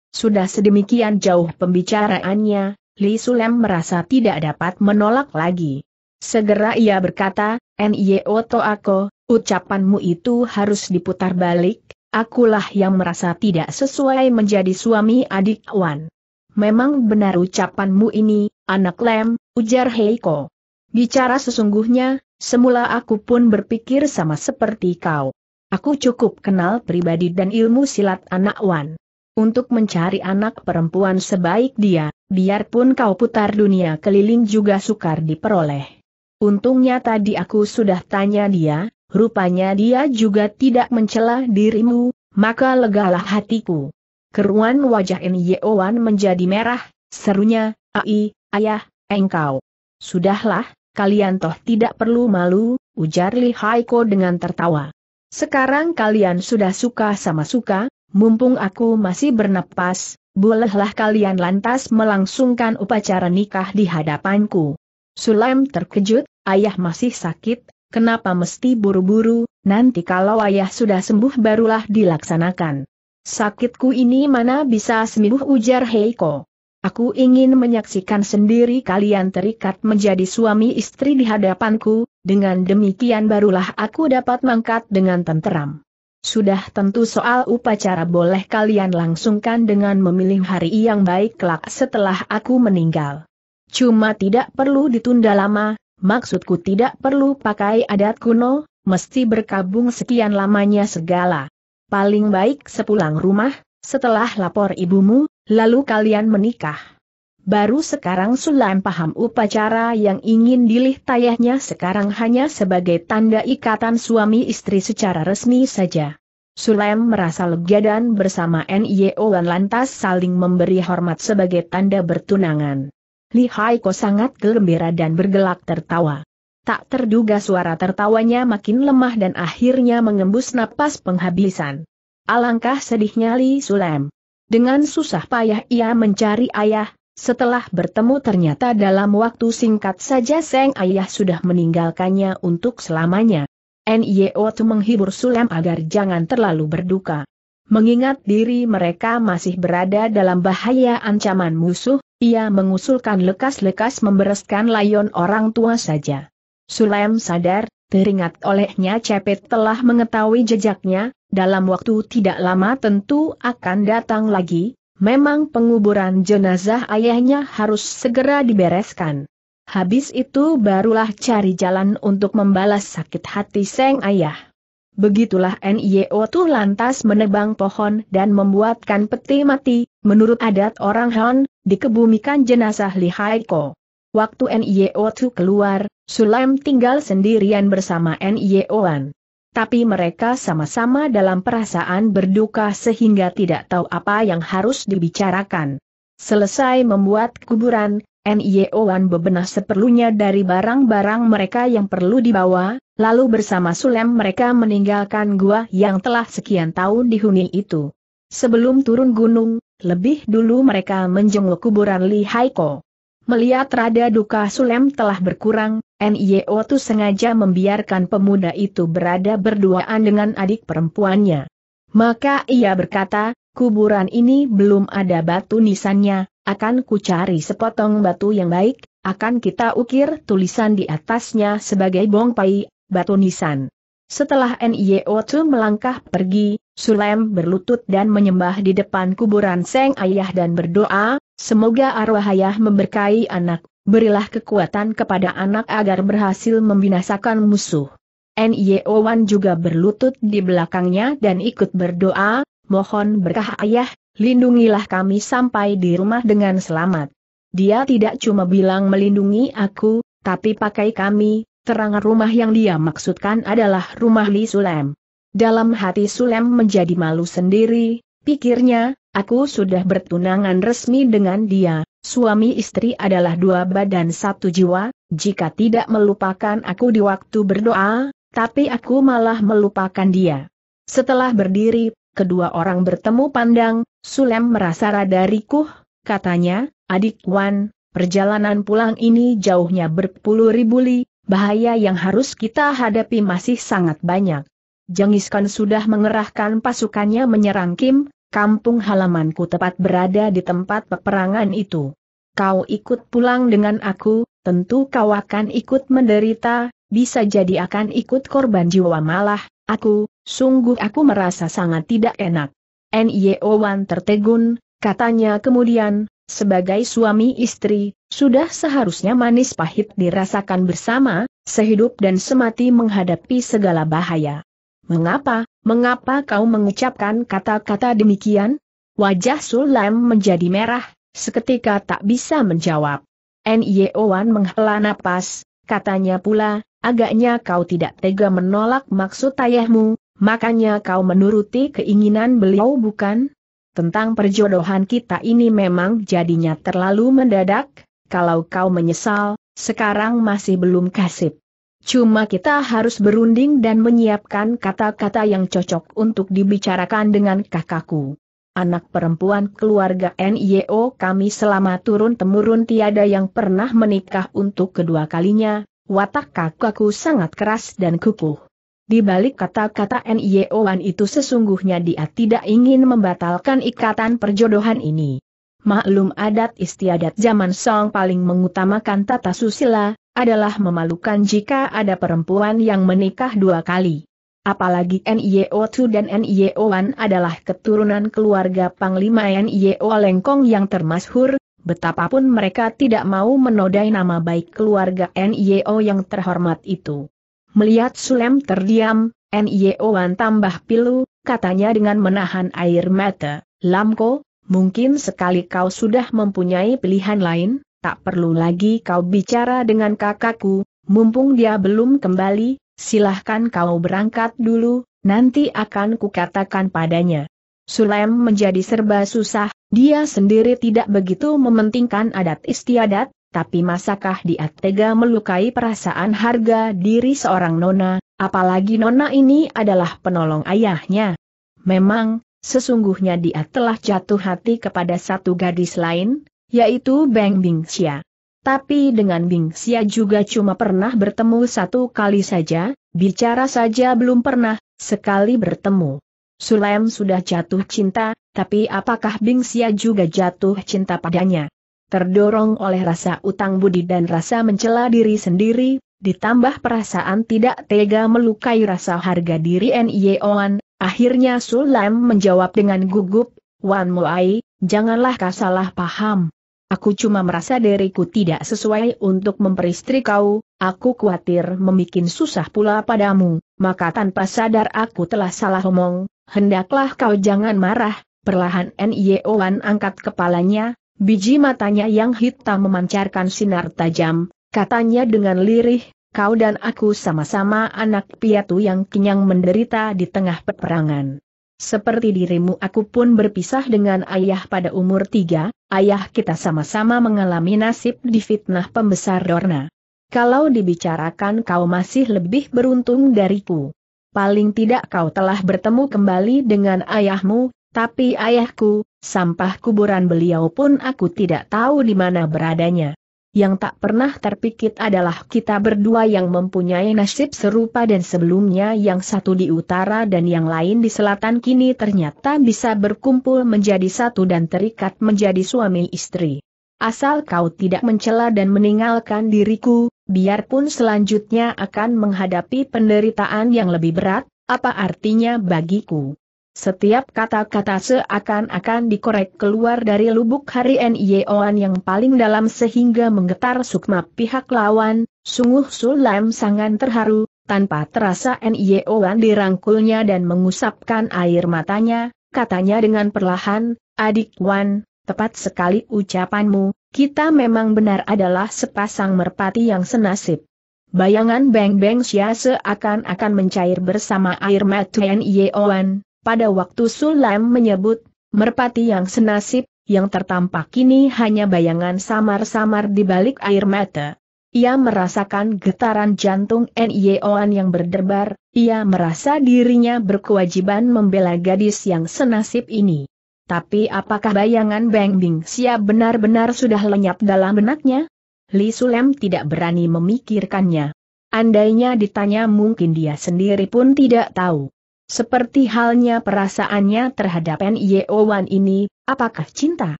Sudah sedemikian jauh pembicaraannya, Li Sulem merasa tidak dapat menolak lagi. Segera ia berkata, N.I.O. E Toako, ucapanmu itu harus diputar balik, akulah yang merasa tidak sesuai menjadi suami adik Wan. Memang benar ucapanmu ini, anak lem, ujar Heiko. Bicara sesungguhnya, semula aku pun berpikir sama seperti kau. Aku cukup kenal pribadi dan ilmu silat anak Wan. Untuk mencari anak perempuan sebaik dia, biarpun kau putar dunia keliling juga sukar diperoleh. Untungnya tadi aku sudah tanya dia, rupanya dia juga tidak mencela dirimu, maka legalah hatiku. Keruan wajah Yeowan menjadi merah, serunya, Ai, ayah, engkau. Sudahlah, kalian toh tidak perlu malu, ujar Li Haiko dengan tertawa. Sekarang kalian sudah suka sama suka, mumpung aku masih bernapas, bolehlah kalian lantas melangsungkan upacara nikah di hadapanku. Sulam terkejut, ayah masih sakit, kenapa mesti buru-buru, nanti kalau ayah sudah sembuh barulah dilaksanakan. Sakitku ini mana bisa sembuh ujar Heiko. Aku ingin menyaksikan sendiri kalian terikat menjadi suami istri di hadapanku, dengan demikian barulah aku dapat mangkat dengan tenteram. Sudah tentu soal upacara boleh kalian langsungkan dengan memilih hari yang baik kelak setelah aku meninggal. Cuma tidak perlu ditunda lama, Maksudku tidak perlu pakai adat kuno, mesti berkabung sekian lamanya segala. Paling baik sepulang rumah, setelah lapor ibumu, lalu kalian menikah. Baru sekarang Sulam paham upacara yang ingin dilih tayahnya sekarang hanya sebagai tanda ikatan suami istri secara resmi saja. Sulaim merasa lega dan bersama NIO lantas saling memberi hormat sebagai tanda bertunangan. Li Haiko sangat gembira dan bergelak tertawa. Tak terduga suara tertawanya makin lemah dan akhirnya mengembus napas penghabisan. Alangkah sedihnya Li Sulem. Dengan susah payah ia mencari ayah, setelah bertemu ternyata dalam waktu singkat saja Seng Ayah sudah meninggalkannya untuk selamanya. N.Y.O. menghibur Sulem agar jangan terlalu berduka. Mengingat diri mereka masih berada dalam bahaya ancaman musuh, ia mengusulkan lekas-lekas membereskan layon orang tua saja. Sulaim sadar, teringat olehnya Cepet telah mengetahui jejaknya, dalam waktu tidak lama tentu akan datang lagi, memang penguburan jenazah ayahnya harus segera dibereskan. Habis itu barulah cari jalan untuk membalas sakit hati Seng Ayah. Begitulah NIO tuh lantas menebang pohon dan membuatkan peti mati, menurut adat orang Han, dikebumikan jenazah Li Haiko. Waktu NIO tuh keluar, Sulaim tinggal sendirian bersama NIO-an. Tapi mereka sama-sama dalam perasaan berduka sehingga tidak tahu apa yang harus dibicarakan. Selesai membuat kuburan, N.I.O.Wan e bebenah seperlunya dari barang-barang mereka yang perlu dibawa, lalu bersama Sulem mereka meninggalkan gua yang telah sekian tahun dihuni itu. Sebelum turun gunung, lebih dulu mereka menjenguk kuburan Li Haiko. Melihat rada duka Sulem telah berkurang, N.I.O. E tuh sengaja membiarkan pemuda itu berada berduaan dengan adik perempuannya. Maka ia berkata, kuburan ini belum ada batu nisannya, akan kucari sepotong batu yang baik, akan kita ukir tulisan di atasnya sebagai bongpai, batu nisan. Setelah nio Tu melangkah pergi, Sulem berlutut dan menyembah di depan kuburan Seng Ayah dan berdoa, semoga arwah ayah memberkahi anak, berilah kekuatan kepada anak agar berhasil membinasakan musuh. nio Wan juga berlutut di belakangnya dan ikut berdoa, mohon berkah ayah, Lindungilah kami sampai di rumah dengan selamat. Dia tidak cuma bilang melindungi aku, tapi pakai kami, terang rumah yang dia maksudkan adalah rumah Li Sulem. Dalam hati Sulem menjadi malu sendiri, pikirnya, aku sudah bertunangan resmi dengan dia, suami istri adalah dua badan satu jiwa, jika tidak melupakan aku di waktu berdoa, tapi aku malah melupakan dia. Setelah berdiri kedua orang bertemu pandang, Sulem merasa rada rikuh, katanya, adik Wan, perjalanan pulang ini jauhnya berpuluh ribu li, bahaya yang harus kita hadapi masih sangat banyak. Jangiskan sudah mengerahkan pasukannya menyerang Kim, kampung halamanku tepat berada di tempat peperangan itu. Kau ikut pulang dengan aku, tentu kau akan ikut menderita, bisa jadi akan ikut korban jiwa malah, aku, Sungguh aku merasa sangat tidak enak. N.Y.O. Wan tertegun, katanya kemudian, sebagai suami istri, sudah seharusnya manis pahit dirasakan bersama, sehidup dan semati menghadapi segala bahaya. Mengapa, mengapa kau mengucapkan kata-kata demikian? Wajah Sulam menjadi merah, seketika tak bisa menjawab. N.Y.O. Wan menghela napas, katanya pula, agaknya kau tidak tega menolak maksud ayahmu, Makanya kau menuruti keinginan beliau bukan? Tentang perjodohan kita ini memang jadinya terlalu mendadak, kalau kau menyesal, sekarang masih belum kasip. Cuma kita harus berunding dan menyiapkan kata-kata yang cocok untuk dibicarakan dengan kakakku. Anak perempuan keluarga NIO kami selama turun-temurun tiada yang pernah menikah untuk kedua kalinya, watak kakakku sangat keras dan kukuh. Di balik kata-kata Nioan e itu sesungguhnya dia tidak ingin membatalkan ikatan perjodohan ini. Maklum adat istiadat zaman Song paling mengutamakan tata susila, adalah memalukan jika ada perempuan yang menikah dua kali. Apalagi NIO2 e dan nio e Wan adalah keturunan keluarga Panglima NIO Lengkong yang termasyhur, betapapun mereka tidak mau menodai nama baik keluarga NIO yang terhormat itu. Melihat Sulem terdiam, Nyeoan tambah pilu, katanya dengan menahan air mata, Lamko, mungkin sekali kau sudah mempunyai pilihan lain, tak perlu lagi kau bicara dengan kakakku, mumpung dia belum kembali, silahkan kau berangkat dulu, nanti akan kukatakan padanya. Sulem menjadi serba susah, dia sendiri tidak begitu mementingkan adat istiadat, tapi masakah dia tega melukai perasaan harga diri seorang nona, apalagi nona ini adalah penolong ayahnya. Memang, sesungguhnya dia telah jatuh hati kepada satu gadis lain, yaitu Beng Bingxia. Tapi dengan Bingxia juga cuma pernah bertemu satu kali saja, bicara saja belum pernah, sekali bertemu. Sulaim sudah jatuh cinta, tapi apakah Bingxia juga jatuh cinta padanya? terdorong oleh rasa utang budi dan rasa mencela diri sendiri, ditambah perasaan tidak tega melukai rasa harga diri N.I.O.An, akhirnya Sulam menjawab dengan gugup, Wan Muai, janganlah kau salah paham. Aku cuma merasa diriku tidak sesuai untuk memperistri kau, aku khawatir membuat susah pula padamu, maka tanpa sadar aku telah salah omong, hendaklah kau jangan marah, perlahan N.I.O.Wan angkat kepalanya, Biji matanya yang hitam memancarkan sinar tajam, katanya dengan lirih, kau dan aku sama-sama anak piatu yang kenyang menderita di tengah peperangan. Seperti dirimu aku pun berpisah dengan ayah pada umur tiga, ayah kita sama-sama mengalami nasib di fitnah pembesar Dorna. Kalau dibicarakan kau masih lebih beruntung dariku. Paling tidak kau telah bertemu kembali dengan ayahmu, tapi ayahku, sampah kuburan beliau pun aku tidak tahu di mana beradanya. Yang tak pernah terpikir adalah kita berdua yang mempunyai nasib serupa dan sebelumnya yang satu di utara dan yang lain di selatan kini ternyata bisa berkumpul menjadi satu dan terikat menjadi suami istri. Asal kau tidak mencela dan meninggalkan diriku, biarpun selanjutnya akan menghadapi penderitaan yang lebih berat, apa artinya bagiku? Setiap kata-kata seakan-akan dikorek keluar dari lubuk hari Nioan yang paling dalam sehingga menggetar sukma pihak lawan, sungguh Sulam sangat terharu, tanpa terasa Nioan dirangkulnya dan mengusapkan air matanya, katanya dengan perlahan, adik Wan, tepat sekali ucapanmu, kita memang benar adalah sepasang merpati yang senasib. Bayangan Beng Beng Xia seakan-akan mencair bersama air mata Nioan pada waktu Sulam menyebut, merpati yang senasib, yang tertampak kini hanya bayangan samar-samar di balik air mata. Ia merasakan getaran jantung Nyeoan yang berdebar, ia merasa dirinya berkewajiban membela gadis yang senasib ini. Tapi apakah bayangan Beng Bing siap benar-benar sudah lenyap dalam benaknya? Li Sulem tidak berani memikirkannya. Andainya ditanya mungkin dia sendiri pun tidak tahu. Seperti halnya perasaannya terhadap Nio Wan ini, apakah cinta?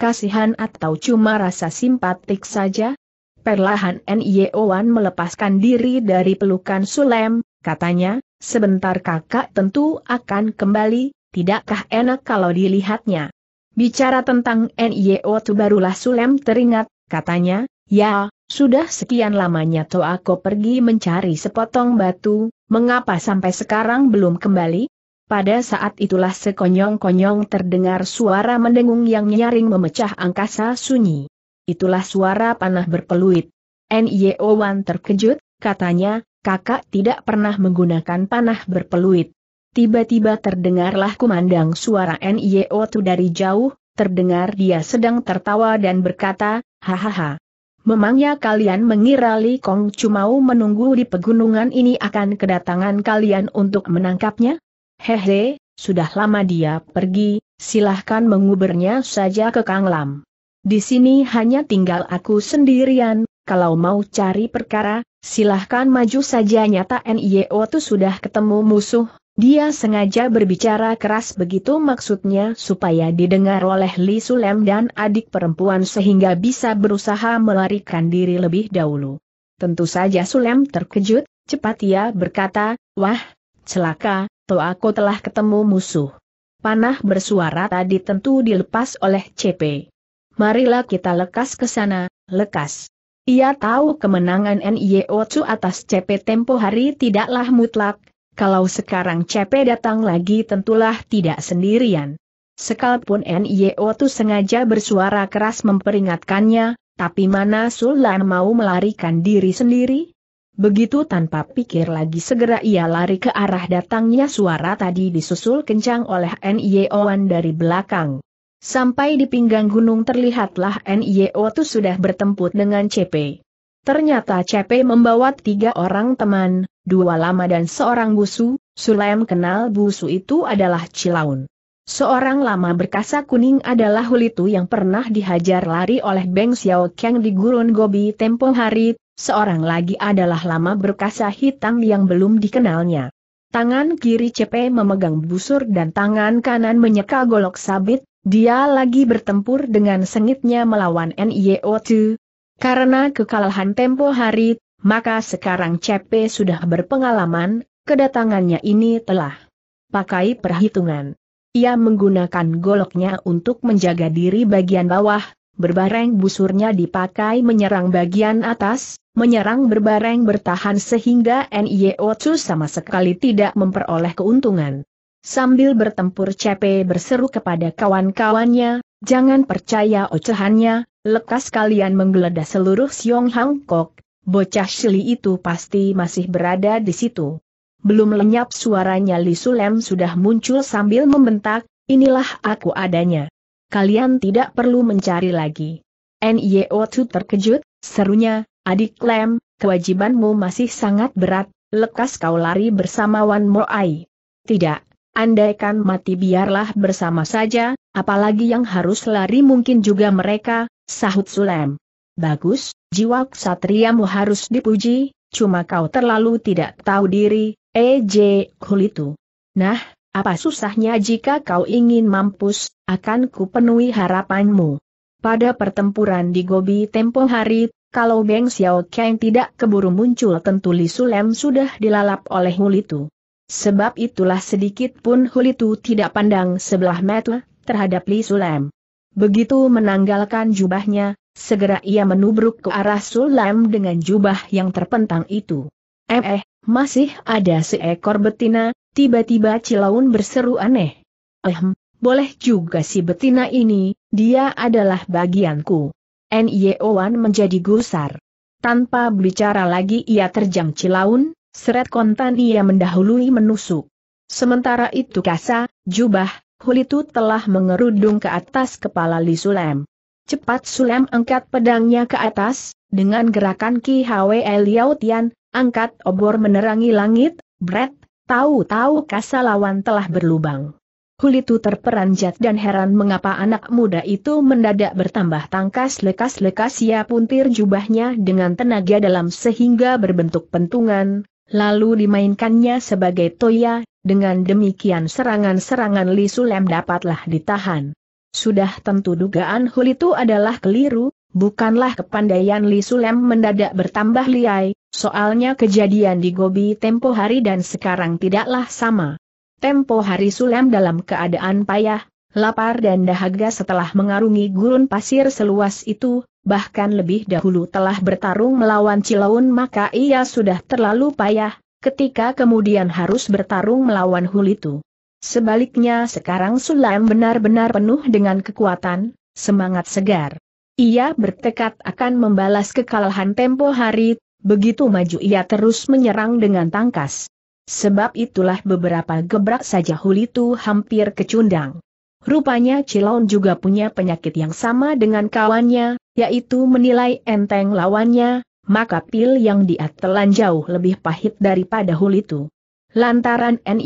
Kasihan atau cuma rasa simpatik saja? Perlahan Nio Wan melepaskan diri dari pelukan Sulem, katanya, sebentar kakak tentu akan kembali, tidakkah enak kalau dilihatnya? Bicara tentang Nio, itu barulah Sulem teringat, katanya, ya, sudah sekian lamanya aku pergi mencari sepotong batu, mengapa sampai sekarang belum kembali? Pada saat itulah sekonyong-konyong terdengar suara mendengung yang nyaring memecah angkasa sunyi. Itulah suara panah berpeluit. N.Y.O. Wan terkejut, katanya, kakak tidak pernah menggunakan panah berpeluit. Tiba-tiba terdengarlah kumandang suara N.Y.O. Tu dari jauh, terdengar dia sedang tertawa dan berkata, hahaha, Memangnya kalian mengira Li Kong cuma menunggu di pegunungan ini akan kedatangan kalian untuk menangkapnya? Hehe, sudah lama dia pergi, silahkan mengubernya saja ke Kang Lam. Di sini hanya tinggal aku sendirian, kalau mau cari perkara, silahkan maju saja nyata NIO e tuh sudah ketemu musuh, dia sengaja berbicara keras begitu maksudnya supaya didengar oleh Li Sulem dan adik perempuan sehingga bisa berusaha melarikan diri lebih dahulu. Tentu saja Sulem terkejut, cepat ia berkata, Wah, celaka, toh aku telah ketemu musuh. Panah bersuara tadi tentu dilepas oleh CP. Marilah kita lekas ke sana, lekas. Ia tahu kemenangan NIO Chu atas CP tempo hari tidaklah mutlak, kalau sekarang Cepe datang lagi tentulah tidak sendirian. Sekalipun NIO tu sengaja bersuara keras memperingatkannya, tapi mana Sulan mau melarikan diri sendiri? Begitu tanpa pikir lagi segera ia lari ke arah datangnya suara tadi disusul kencang oleh nio dari belakang. Sampai di pinggang gunung terlihatlah NIO itu sudah bertempur dengan CP. Ternyata CP membawa tiga orang teman, dua lama dan seorang busu, Sulaim kenal busu itu adalah Cilaun. Seorang lama berkasa kuning adalah Hulitu yang pernah dihajar lari oleh Beng Xiao Kang di Gurun Gobi tempo hari, seorang lagi adalah lama berkasa hitam yang belum dikenalnya. Tangan kiri CP memegang busur dan tangan kanan menyeka golok sabit, dia lagi bertempur dengan sengitnya melawan NIO2, karena kekalahan tempo hari, maka sekarang CP sudah berpengalaman, kedatangannya ini telah pakai perhitungan. Ia menggunakan goloknya untuk menjaga diri bagian bawah, berbareng busurnya dipakai menyerang bagian atas, menyerang berbareng bertahan sehingga NIOTU sama sekali tidak memperoleh keuntungan. Sambil bertempur CP berseru kepada kawan-kawannya, Jangan percaya ocehannya, lekas kalian menggeledah seluruh Siong Hang Kok, bocah Shili itu pasti masih berada di situ. Belum lenyap suaranya Li Sulem sudah muncul sambil membentak, inilah aku adanya. Kalian tidak perlu mencari lagi. N.Y.O. Tu terkejut, serunya, adik Lem, kewajibanmu masih sangat berat, lekas kau lari bersama Wan Moai. Tidak, Andaikan mati biarlah bersama saja, apalagi yang harus lari mungkin juga mereka, sahut Sulem. Bagus, jiwa mu harus dipuji, cuma kau terlalu tidak tahu diri, EJ Kulitu. Nah, apa susahnya jika kau ingin mampus, akan ku penuhi harapanmu. Pada pertempuran di Gobi tempo hari, kalau Beng Xiao Kang tidak keburu muncul tentu Li Sulem sudah dilalap oleh Hulitu. Sebab itulah sedikit pun Hulitu tidak pandang sebelah mata terhadap Li Sulem. Begitu menanggalkan jubahnya, segera ia menubruk ke arah Sulem dengan jubah yang terpentang itu. Eh, eh, masih ada seekor betina, tiba-tiba Cilaun berseru aneh. Ehm, boleh juga si betina ini, dia adalah bagianku. Nyeowan menjadi gusar. Tanpa bicara lagi ia terjang Cilaun, Seret kontan ia mendahului menusuk. Sementara itu kasa, jubah, Hulitu telah mengerudung ke atas kepala Li Sulem. Cepat Sulem angkat pedangnya ke atas, dengan gerakan Ki Hwe Liao Tian, angkat obor menerangi langit, bret, tahu-tahu kasa lawan telah berlubang. Hulitu terperanjat dan heran mengapa anak muda itu mendadak bertambah tangkas lekas-lekas ia puntir jubahnya dengan tenaga dalam sehingga berbentuk pentungan, lalu dimainkannya sebagai toya, dengan demikian serangan-serangan Li Sulem dapatlah ditahan. Sudah tentu dugaan Hul itu adalah keliru, bukanlah kepandaian Li Sulem mendadak bertambah liai, soalnya kejadian di Gobi tempo hari dan sekarang tidaklah sama. Tempo hari Sulem dalam keadaan payah, lapar dan dahaga setelah mengarungi gurun pasir seluas itu, bahkan lebih dahulu telah bertarung melawan Cilaun maka ia sudah terlalu payah, ketika kemudian harus bertarung melawan Hulitu. Sebaliknya sekarang Sulaim benar-benar penuh dengan kekuatan, semangat segar. Ia bertekad akan membalas kekalahan tempo hari, begitu maju ia terus menyerang dengan tangkas. Sebab itulah beberapa gebrak saja Hulitu hampir kecundang. Rupanya Cilon juga punya penyakit yang sama dengan kawannya, yaitu menilai enteng lawannya, maka pil yang dia telan jauh lebih pahit daripada hul itu. Lantaran Wan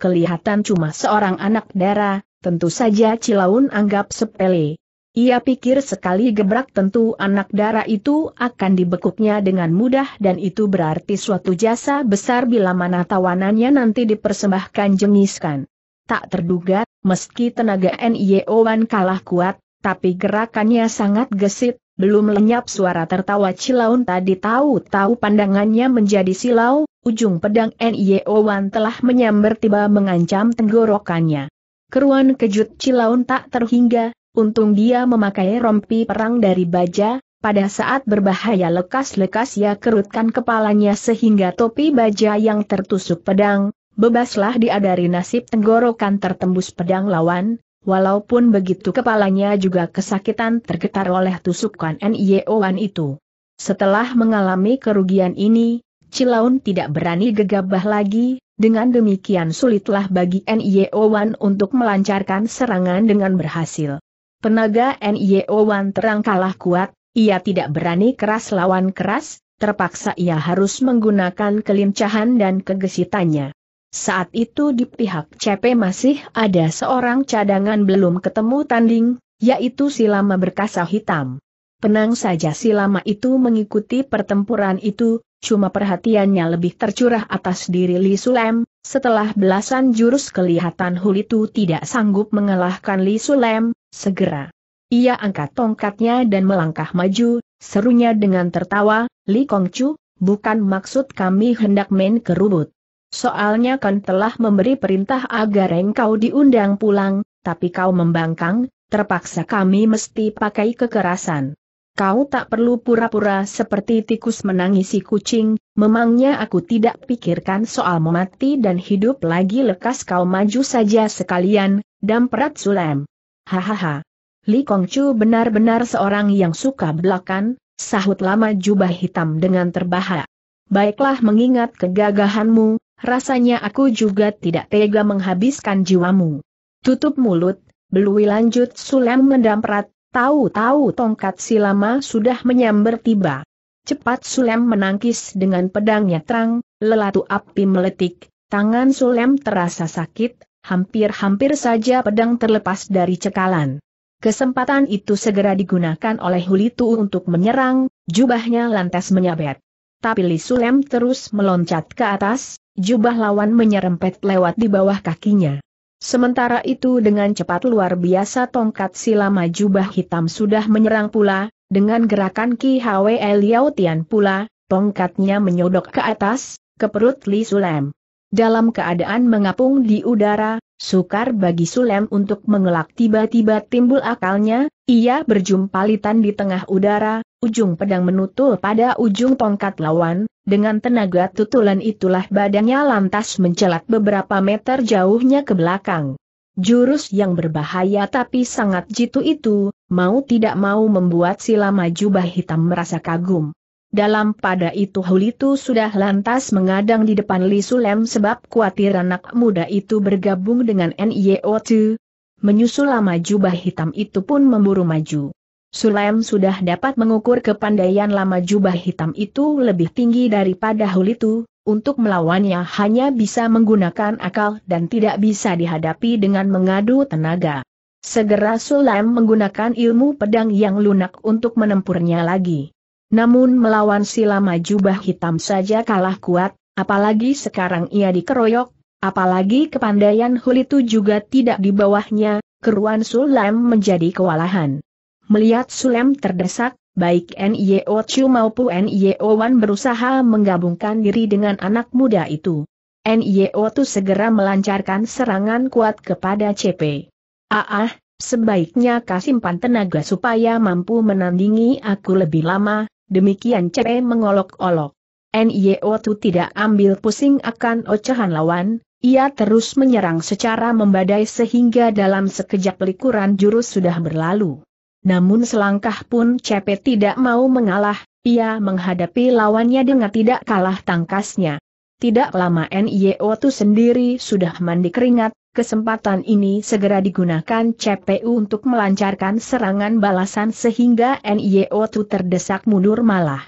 e kelihatan cuma seorang anak dara, tentu saja Cilaun anggap sepele. Ia pikir sekali gebrak tentu anak dara itu akan dibekuknya dengan mudah dan itu berarti suatu jasa besar bila mana tawanannya nanti dipersembahkan jengiskan. Tak terduga, meski tenaga Nio-wan kalah kuat, tapi gerakannya sangat gesit, belum lenyap suara tertawa Cilaun tadi tahu-tahu pandangannya menjadi silau, ujung pedang Nio-wan telah menyambar tiba mengancam tenggorokannya. Keruan kejut Cilaun tak terhingga, untung dia memakai rompi perang dari baja, pada saat berbahaya lekas-lekas ia kerutkan kepalanya sehingga topi baja yang tertusuk pedang, bebaslah dia dari nasib tenggorokan tertembus pedang lawan, walaupun begitu kepalanya juga kesakitan tergetar oleh tusukan N.I.O.an itu. Setelah mengalami kerugian ini, Cilaun tidak berani gegabah lagi, dengan demikian sulitlah bagi N.I.O.an untuk melancarkan serangan dengan berhasil. Penaga N.I.O.an terang kalah kuat, ia tidak berani keras lawan keras, terpaksa ia harus menggunakan kelincahan dan kegesitannya. Saat itu di pihak CP masih ada seorang cadangan belum ketemu tanding, yaitu Silama Berkasa Hitam. Penang saja Silama itu mengikuti pertempuran itu, cuma perhatiannya lebih tercurah atas diri Li Sulem, setelah belasan jurus kelihatan Hul itu tidak sanggup mengalahkan Li Sulem, segera. Ia angkat tongkatnya dan melangkah maju, serunya dengan tertawa, Li Kongcu, bukan maksud kami hendak main kerubut. Soalnya kan telah memberi perintah agar engkau diundang pulang, tapi kau membangkang, terpaksa kami mesti pakai kekerasan. Kau tak perlu pura-pura seperti tikus menangisi kucing, memangnya aku tidak pikirkan soal mati dan hidup lagi lekas kau maju saja sekalian, damperat sulam. Hahaha. Li Kongcu benar-benar seorang yang suka belakan, sahut lama jubah hitam dengan terbahak. Baiklah mengingat kegagahanmu, Rasanya aku juga tidak tega menghabiskan jiwamu. Tutup mulut, belui lanjut Sulam mendamprat, tahu-tahu tongkat silama sudah menyambar tiba. Cepat Sulam menangkis dengan pedangnya terang, lelatu api meletik, tangan Sulam terasa sakit, hampir-hampir saja pedang terlepas dari cekalan. Kesempatan itu segera digunakan oleh Hulitu untuk menyerang, jubahnya lantas menyabet tapi Li Sulem terus meloncat ke atas, jubah lawan menyerempet lewat di bawah kakinya. Sementara itu dengan cepat luar biasa tongkat silama jubah hitam sudah menyerang pula, dengan gerakan Ki Hwe Liao Tian pula, tongkatnya menyodok ke atas, ke perut Li Sulem. Dalam keadaan mengapung di udara, Sukar bagi Sulem untuk mengelak tiba-tiba timbul akalnya, ia berjumpa litan di tengah udara, ujung pedang menutul pada ujung tongkat lawan, dengan tenaga tutulan itulah badannya lantas mencelat beberapa meter jauhnya ke belakang. Jurus yang berbahaya tapi sangat jitu itu, mau tidak mau membuat sila maju bah hitam merasa kagum. Dalam pada itu Hulitu sudah lantas mengadang di depan Li Sulem sebab kuatir anak muda itu bergabung dengan NIO2. Menyusul lama jubah hitam itu pun memburu maju. Sulem sudah dapat mengukur kepandaian lama jubah hitam itu lebih tinggi daripada Hulitu, untuk melawannya hanya bisa menggunakan akal dan tidak bisa dihadapi dengan mengadu tenaga. Segera Sulem menggunakan ilmu pedang yang lunak untuk menempurnya lagi. Namun melawan si lama jubah hitam saja kalah kuat, apalagi sekarang ia dikeroyok, apalagi kepandaian Hul itu juga tidak di bawahnya, keruan Sulem menjadi kewalahan. Melihat Sulem terdesak, baik Nio Chu maupun Nio Wan berusaha menggabungkan diri dengan anak muda itu. Nio Tu segera melancarkan serangan kuat kepada CP. Ah, ah, sebaiknya kasih simpan tenaga supaya mampu menandingi aku lebih lama, Demikian Cepe mengolok-olok. NIO tu tidak ambil pusing akan ocehan lawan, ia terus menyerang secara membadai sehingga dalam sekejap likuran jurus sudah berlalu. Namun selangkah pun Cepe tidak mau mengalah, ia menghadapi lawannya dengan tidak kalah tangkasnya. Tidak lama NIO tu sendiri sudah mandi keringat, Kesempatan ini segera digunakan CPU untuk melancarkan serangan balasan sehingga NIO2 e terdesak mundur malah.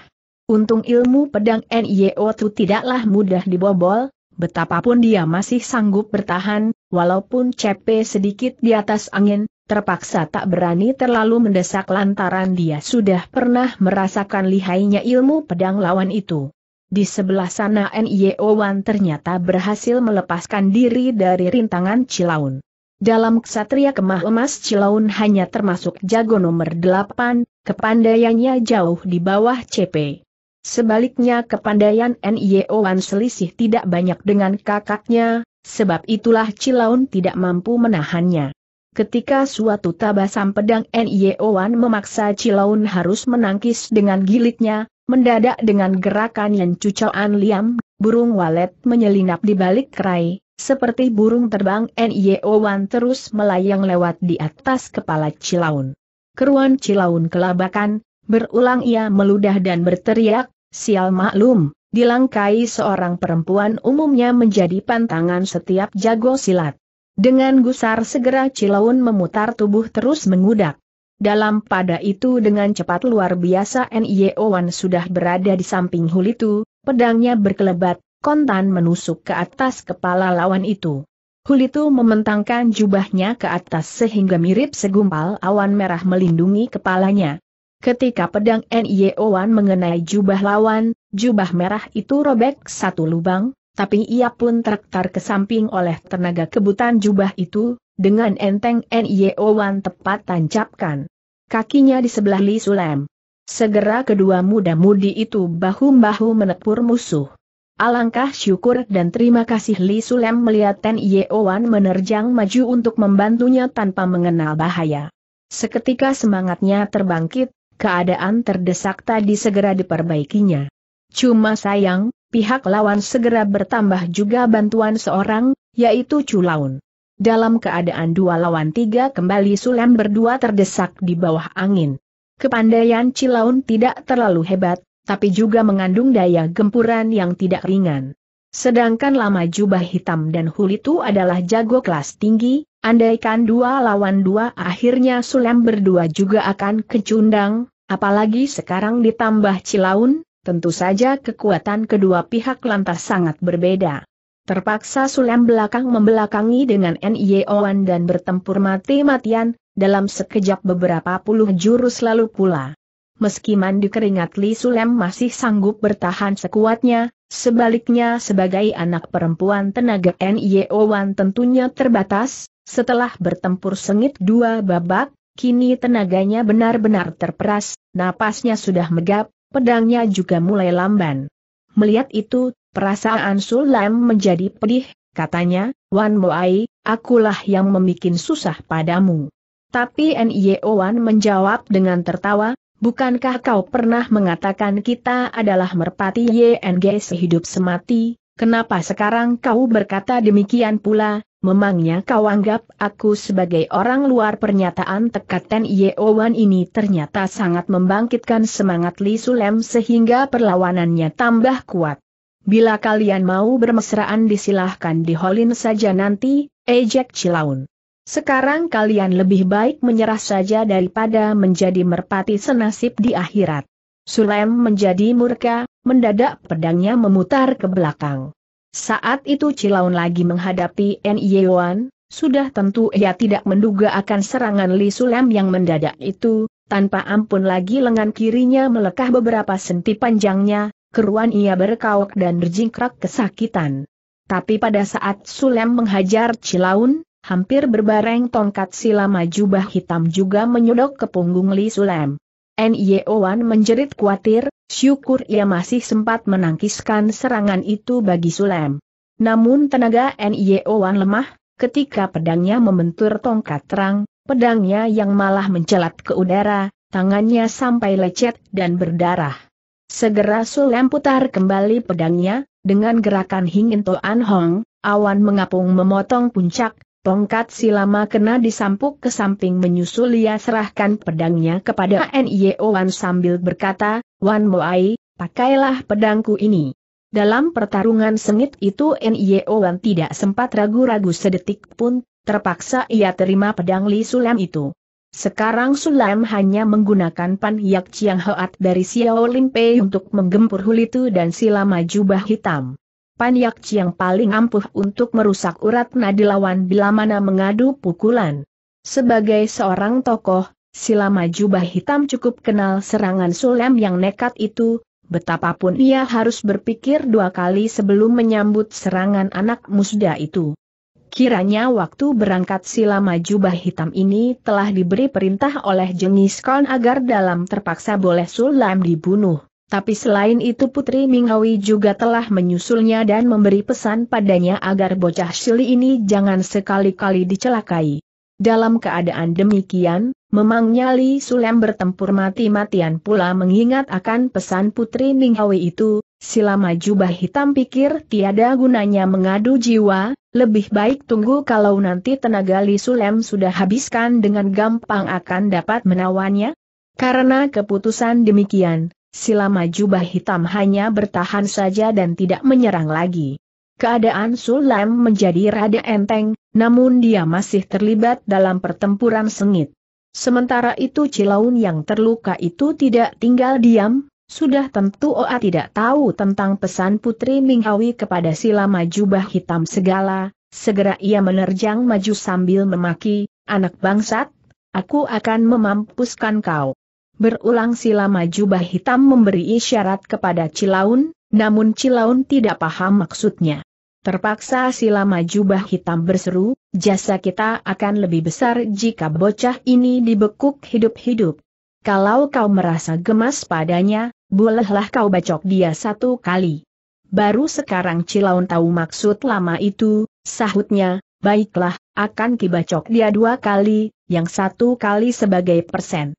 Untung ilmu pedang NIO2 e tidaklah mudah dibobol, betapapun dia masih sanggup bertahan, walaupun CP sedikit di atas angin, terpaksa tak berani terlalu mendesak lantaran dia sudah pernah merasakan lihainya ilmu pedang lawan itu. Di sebelah sana Nio Wan ternyata berhasil melepaskan diri dari rintangan Cilaun. Dalam ksatria kemah emas Cilaun hanya termasuk jago nomor 8, kepandaiannya jauh di bawah CP. Sebaliknya kepandaian Nio Wan selisih tidak banyak dengan kakaknya, sebab itulah Cilaun tidak mampu menahannya. Ketika suatu tabasan pedang Nio Wan memaksa Cilaun harus menangkis dengan gilitnya, Mendadak dengan gerakan yang cucaan liam, burung walet menyelinap di balik kerai, seperti burung terbang nio Wan terus melayang lewat di atas kepala Cilaun. Keruan Cilaun kelabakan, berulang ia meludah dan berteriak, sial maklum, dilangkai seorang perempuan umumnya menjadi pantangan setiap jago silat. Dengan gusar segera Cilaun memutar tubuh terus mengudak. Dalam pada itu dengan cepat luar biasa Wan sudah berada di samping Hulitu, pedangnya berkelebat, kontan menusuk ke atas kepala lawan itu. Hulitu mementangkan jubahnya ke atas sehingga mirip segumpal awan merah melindungi kepalanya. Ketika pedang Wan mengenai jubah lawan, jubah merah itu robek satu lubang, tapi ia pun terktar ke samping oleh tenaga kebutan jubah itu, dengan enteng nio Wan tepat tancapkan. Kakinya di sebelah Li Sulem. Segera kedua muda-mudi itu bahu-bahu menepur musuh. Alangkah syukur dan terima kasih Li Sulem melihat nio Wan menerjang maju untuk membantunya tanpa mengenal bahaya. Seketika semangatnya terbangkit, keadaan terdesak tadi segera diperbaikinya. Cuma sayang, pihak lawan segera bertambah juga bantuan seorang, yaitu Chulaun. Dalam keadaan dua lawan tiga kembali Sulem berdua terdesak di bawah angin. Kepandaian Cilaun tidak terlalu hebat, tapi juga mengandung daya gempuran yang tidak ringan. Sedangkan lama jubah hitam dan hul itu adalah jago kelas tinggi, andaikan dua lawan dua akhirnya Sulem berdua juga akan kecundang, apalagi sekarang ditambah Cilaun, tentu saja kekuatan kedua pihak lantas sangat berbeda. Terpaksa Sulem belakang membelakangi dengan Nyeowan dan bertempur mati-matian, dalam sekejap beberapa puluh jurus lalu pula. Meski mandi keringat Li Sulem masih sanggup bertahan sekuatnya, sebaliknya sebagai anak perempuan tenaga Nyeowan tentunya terbatas, setelah bertempur sengit dua babak, kini tenaganya benar-benar terperas, napasnya sudah megap, pedangnya juga mulai lamban. Melihat itu, Perasaan Sulam menjadi pedih, katanya, Wan Moai, akulah yang membuat susah padamu. Tapi N.I.O. Wan menjawab dengan tertawa, bukankah kau pernah mengatakan kita adalah merpati YNG sehidup semati, kenapa sekarang kau berkata demikian pula, memangnya kau anggap aku sebagai orang luar pernyataan tekad N.I.O. Wan ini ternyata sangat membangkitkan semangat Li Sulam sehingga perlawanannya tambah kuat. Bila kalian mau bermesraan disilahkan diholin saja nanti, ejek Cilaun. Sekarang kalian lebih baik menyerah saja daripada menjadi merpati senasib di akhirat. Sulaim menjadi murka, mendadak pedangnya memutar ke belakang. Saat itu Cilaun lagi menghadapi N.Y.Wan, sudah tentu ia tidak menduga akan serangan Li Sulem yang mendadak itu, tanpa ampun lagi lengan kirinya melekah beberapa senti panjangnya, keruan ia berkawak dan berjingkrak kesakitan. Tapi pada saat Sulem menghajar Cilaun, hampir berbareng tongkat silama jubah hitam juga menyodok ke punggung Li Sulem. Nyeowan menjerit khawatir, syukur ia masih sempat menangkiskan serangan itu bagi Sulem. Namun tenaga Nyeowan lemah, ketika pedangnya membentur tongkat terang, pedangnya yang malah mencelat ke udara, tangannya sampai lecet dan berdarah. Segera Sulem putar kembali pedangnya, dengan gerakan Hingin Toan Hong, awan mengapung memotong puncak, tongkat silama kena disampuk ke samping menyusul ia serahkan pedangnya kepada N.I.O. Wan sambil berkata, Wan Moai, pakailah pedangku ini. Dalam pertarungan sengit itu N.I.O. Wan tidak sempat ragu-ragu sedetik pun, terpaksa ia terima pedang Li Sulem itu. Sekarang Sulam hanya menggunakan Pan Yak Chiang Hoat dari Xiao Lim Pei untuk menggempur Hulitu dan Silama Jubah Hitam. Pan Yak Chiang paling ampuh untuk merusak urat nadi lawan bila mana mengadu pukulan. Sebagai seorang tokoh, Silama Jubah Hitam cukup kenal serangan Sulam yang nekat itu, betapapun ia harus berpikir dua kali sebelum menyambut serangan anak musda itu. Kiranya waktu berangkat silam jubah hitam ini telah diberi perintah oleh jengis Khan agar dalam terpaksa boleh Sulam dibunuh. Tapi selain itu Putri Minghawi juga telah menyusulnya dan memberi pesan padanya agar bocah Sili ini jangan sekali-kali dicelakai. Dalam keadaan demikian, memangnya Li Sulam bertempur mati-matian pula mengingat akan pesan Putri Minghawi itu, Silama jubah hitam pikir tiada gunanya mengadu jiwa, lebih baik tunggu kalau nanti tenaga Li Sulem sudah habiskan dengan gampang akan dapat menawannya. Karena keputusan demikian, Silama jubah hitam hanya bertahan saja dan tidak menyerang lagi. Keadaan Sulem menjadi rada enteng, namun dia masih terlibat dalam pertempuran sengit. Sementara itu Cilaun yang terluka itu tidak tinggal diam, sudah tentu Oa tidak tahu tentang pesan Putri Minghawi kepada si lama jubah hitam segala, segera ia menerjang maju sambil memaki, anak bangsat, aku akan memampuskan kau. Berulang si lama jubah hitam memberi isyarat kepada Cilaun, namun Cilaun tidak paham maksudnya. Terpaksa si lama jubah hitam berseru, jasa kita akan lebih besar jika bocah ini dibekuk hidup-hidup. Kalau kau merasa gemas padanya, bolehlah kau bacok dia satu kali. Baru sekarang Cilaun tahu maksud lama itu, sahutnya, baiklah, akan kibacok dia dua kali, yang satu kali sebagai persen.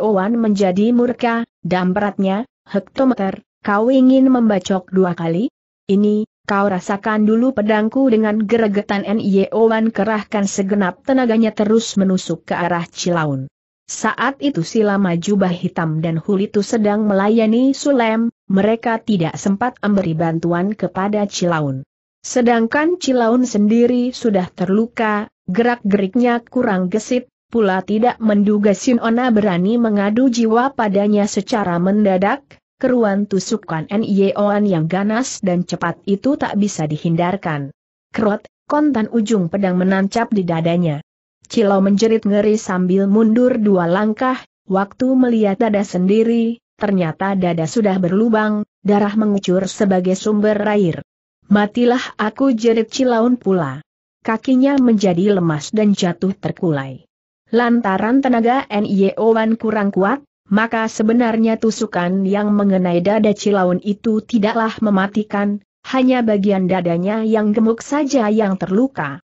Wan menjadi murka, dampratnya, hektometer, kau ingin membacok dua kali? Ini, kau rasakan dulu pedangku dengan geregetan Wan kerahkan segenap tenaganya terus menusuk ke arah Cilaun. Saat itu Silama Jubah Hitam dan Hulitu sedang melayani Sulem, mereka tidak sempat memberi bantuan kepada Cilaun. Sedangkan Cilaun sendiri sudah terluka, gerak-geriknya kurang gesit, pula tidak menduga Sinona berani mengadu jiwa padanya secara mendadak, keruan tusukan Nyeoan yang ganas dan cepat itu tak bisa dihindarkan. Kerot, kontan ujung pedang menancap di dadanya. Cilau menjerit ngeri sambil mundur dua langkah, waktu melihat dada sendiri, ternyata dada sudah berlubang, darah mengucur sebagai sumber air. Matilah aku jerit Cilaun pula. Kakinya menjadi lemas dan jatuh terkulai. Lantaran tenaga NIOan kurang kuat, maka sebenarnya tusukan yang mengenai dada Cilaun itu tidaklah mematikan, hanya bagian dadanya yang gemuk saja yang terluka.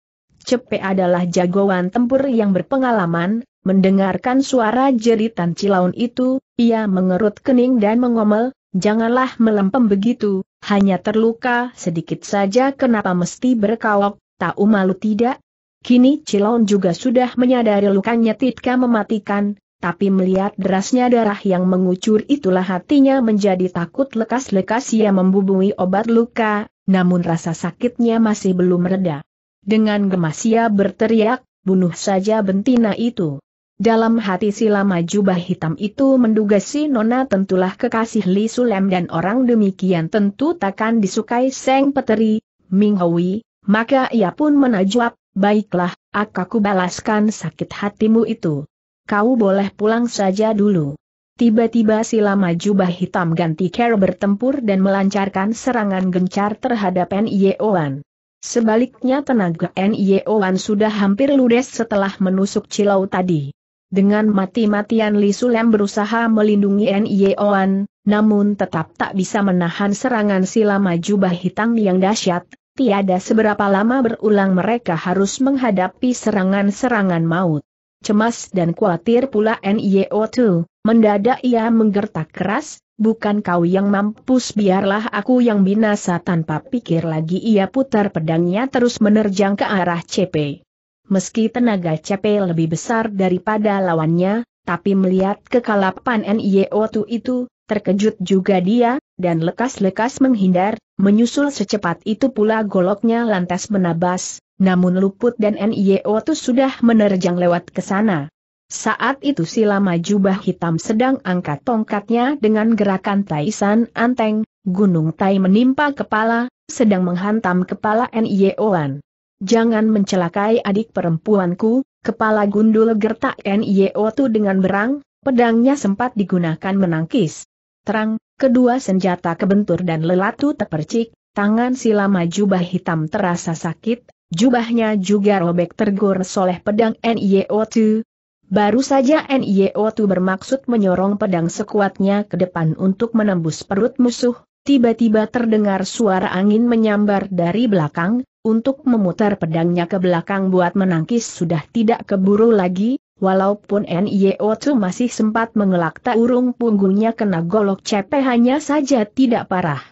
Cepe adalah jagoan tempur yang berpengalaman, mendengarkan suara jeritan cilaun itu, ia mengerut kening dan mengomel, janganlah melempem begitu, hanya terluka sedikit saja kenapa mesti berkawok, tahu malu tidak? Kini cilaun juga sudah menyadari lukanya Titka mematikan, tapi melihat derasnya darah yang mengucur itulah hatinya menjadi takut lekas-lekas ia membubui obat luka, namun rasa sakitnya masih belum reda. Dengan gemas ia berteriak, bunuh saja bentina itu. Dalam hati si lama jubah hitam itu menduga si Nona tentulah kekasih Li Sulem dan orang demikian tentu takkan disukai Seng Peteri, Ming Hui, maka ia pun menajuap, baiklah, aku balaskan sakit hatimu itu. Kau boleh pulang saja dulu. Tiba-tiba si lama jubah hitam ganti care bertempur dan melancarkan serangan gencar terhadap N.I.O.an. Sebaliknya tenaga Nioan sudah hampir ludes setelah menusuk cilau tadi. Dengan mati-matian Li Sulem berusaha melindungi Nioan, namun tetap tak bisa menahan serangan silama jubah hitam yang dahsyat, tiada seberapa lama berulang mereka harus menghadapi serangan-serangan maut. Cemas dan khawatir pula Nio Tu, mendadak ia menggertak keras, Bukan kau yang mampus biarlah aku yang binasa tanpa pikir lagi ia putar pedangnya terus menerjang ke arah CP. Meski tenaga CP lebih besar daripada lawannya, tapi melihat kekalapan NIO2 itu, terkejut juga dia, dan lekas-lekas menghindar, menyusul secepat itu pula goloknya lantas menabas, namun luput dan NIO2 sudah menerjang lewat ke sana. Saat itu Silama jubah hitam sedang angkat tongkatnya dengan gerakan Taisan Anteng, Gunung Tai menimpa kepala, sedang menghantam kepala N.I.O.An. Jangan mencelakai adik perempuanku, kepala gundul gertak N.I.O. tu dengan berang, pedangnya sempat digunakan menangkis. Terang, kedua senjata kebentur dan lelatu terpercik, tangan Silama jubah hitam terasa sakit, jubahnya juga robek tergur oleh pedang N.I.O. tu, Baru saja nio tuh bermaksud menyorong pedang sekuatnya ke depan untuk menembus perut musuh, tiba-tiba terdengar suara angin menyambar dari belakang, untuk memutar pedangnya ke belakang buat menangkis sudah tidak keburu lagi, walaupun NIO2 masih sempat mengelak tak urung punggungnya kena golok cepe hanya saja tidak parah.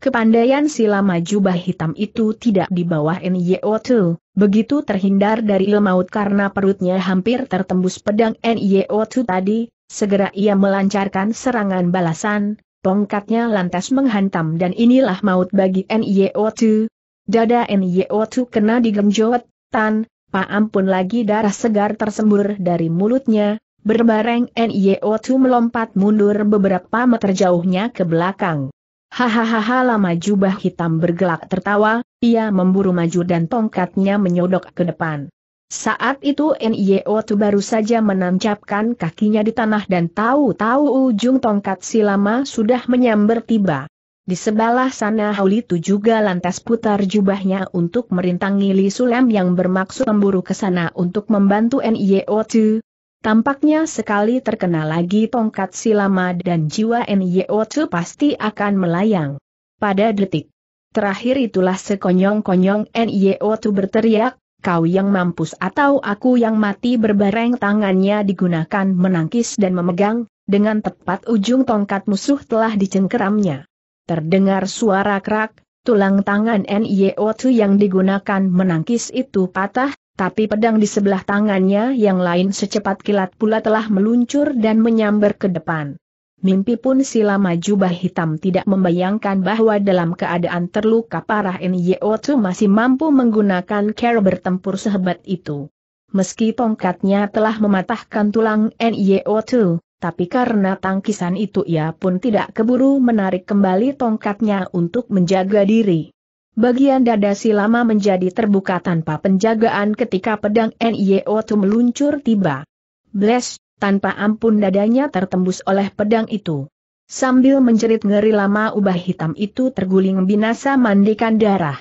Kepandaian silam jubah hitam itu tidak di bawah NYO2, begitu terhindar dari lemaut karena perutnya hampir tertembus pedang NYO2 tadi, segera ia melancarkan serangan balasan, tongkatnya lantas menghantam dan inilah maut bagi NYO2. Dada NYO2 kena digenjot, tan, pa ampun lagi darah segar tersembur dari mulutnya, Berbareng NYO2 melompat mundur beberapa meter jauhnya ke belakang. Hahaha lama jubah hitam bergelak tertawa, ia memburu maju dan tongkatnya menyodok ke depan. Saat itu NIO tu baru saja menancapkan kakinya di tanah dan tahu-tahu ujung tongkat si lama sudah menyambar tiba. Di sebelah sana Hauli itu juga lantas putar jubahnya untuk merintangi Li Sulem yang bermaksud memburu ke sana untuk membantu NIO tu, Tampaknya sekali terkena lagi tongkat silama dan jiwa Nyo pasti akan melayang. Pada detik terakhir itulah sekonyong-konyong Nyo berteriak, kau yang mampus atau aku yang mati berbareng tangannya digunakan menangkis dan memegang, dengan tepat ujung tongkat musuh telah dicengkeramnya. Terdengar suara kerak, tulang tangan Nyo yang digunakan menangkis itu patah, tapi pedang di sebelah tangannya yang lain secepat kilat pula telah meluncur dan menyambar ke depan. Mimpi pun silama jubah hitam tidak membayangkan bahwa dalam keadaan terluka parah nyo masih mampu menggunakan cara bertempur sehebat itu. Meski tongkatnya telah mematahkan tulang nyo tapi karena tangkisan itu ia pun tidak keburu menarik kembali tongkatnya untuk menjaga diri bagian dada si lama menjadi terbuka tanpa penjagaan ketika pedang tu meluncur tiba. Bless, tanpa ampun dadanya tertembus oleh pedang itu. Sambil menjerit ngeri lama ubah hitam itu terguling binasa mandikan darah.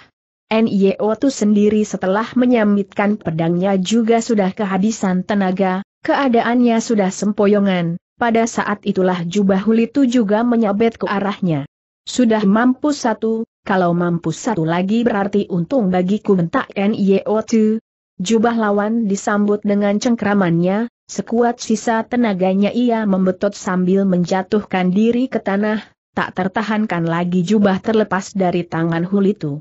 tu sendiri setelah menyambitkan pedangnya juga sudah kehabisan tenaga, keadaannya sudah sempoyongan, pada saat itulah jubah tu juga menyabet ke arahnya. Sudah mampu satu, kalau mampus satu lagi berarti untung bagiku bentak NIO2. Jubah lawan disambut dengan cengkramannya, sekuat sisa tenaganya ia membetot sambil menjatuhkan diri ke tanah, tak tertahankan lagi jubah terlepas dari tangan Hul itu.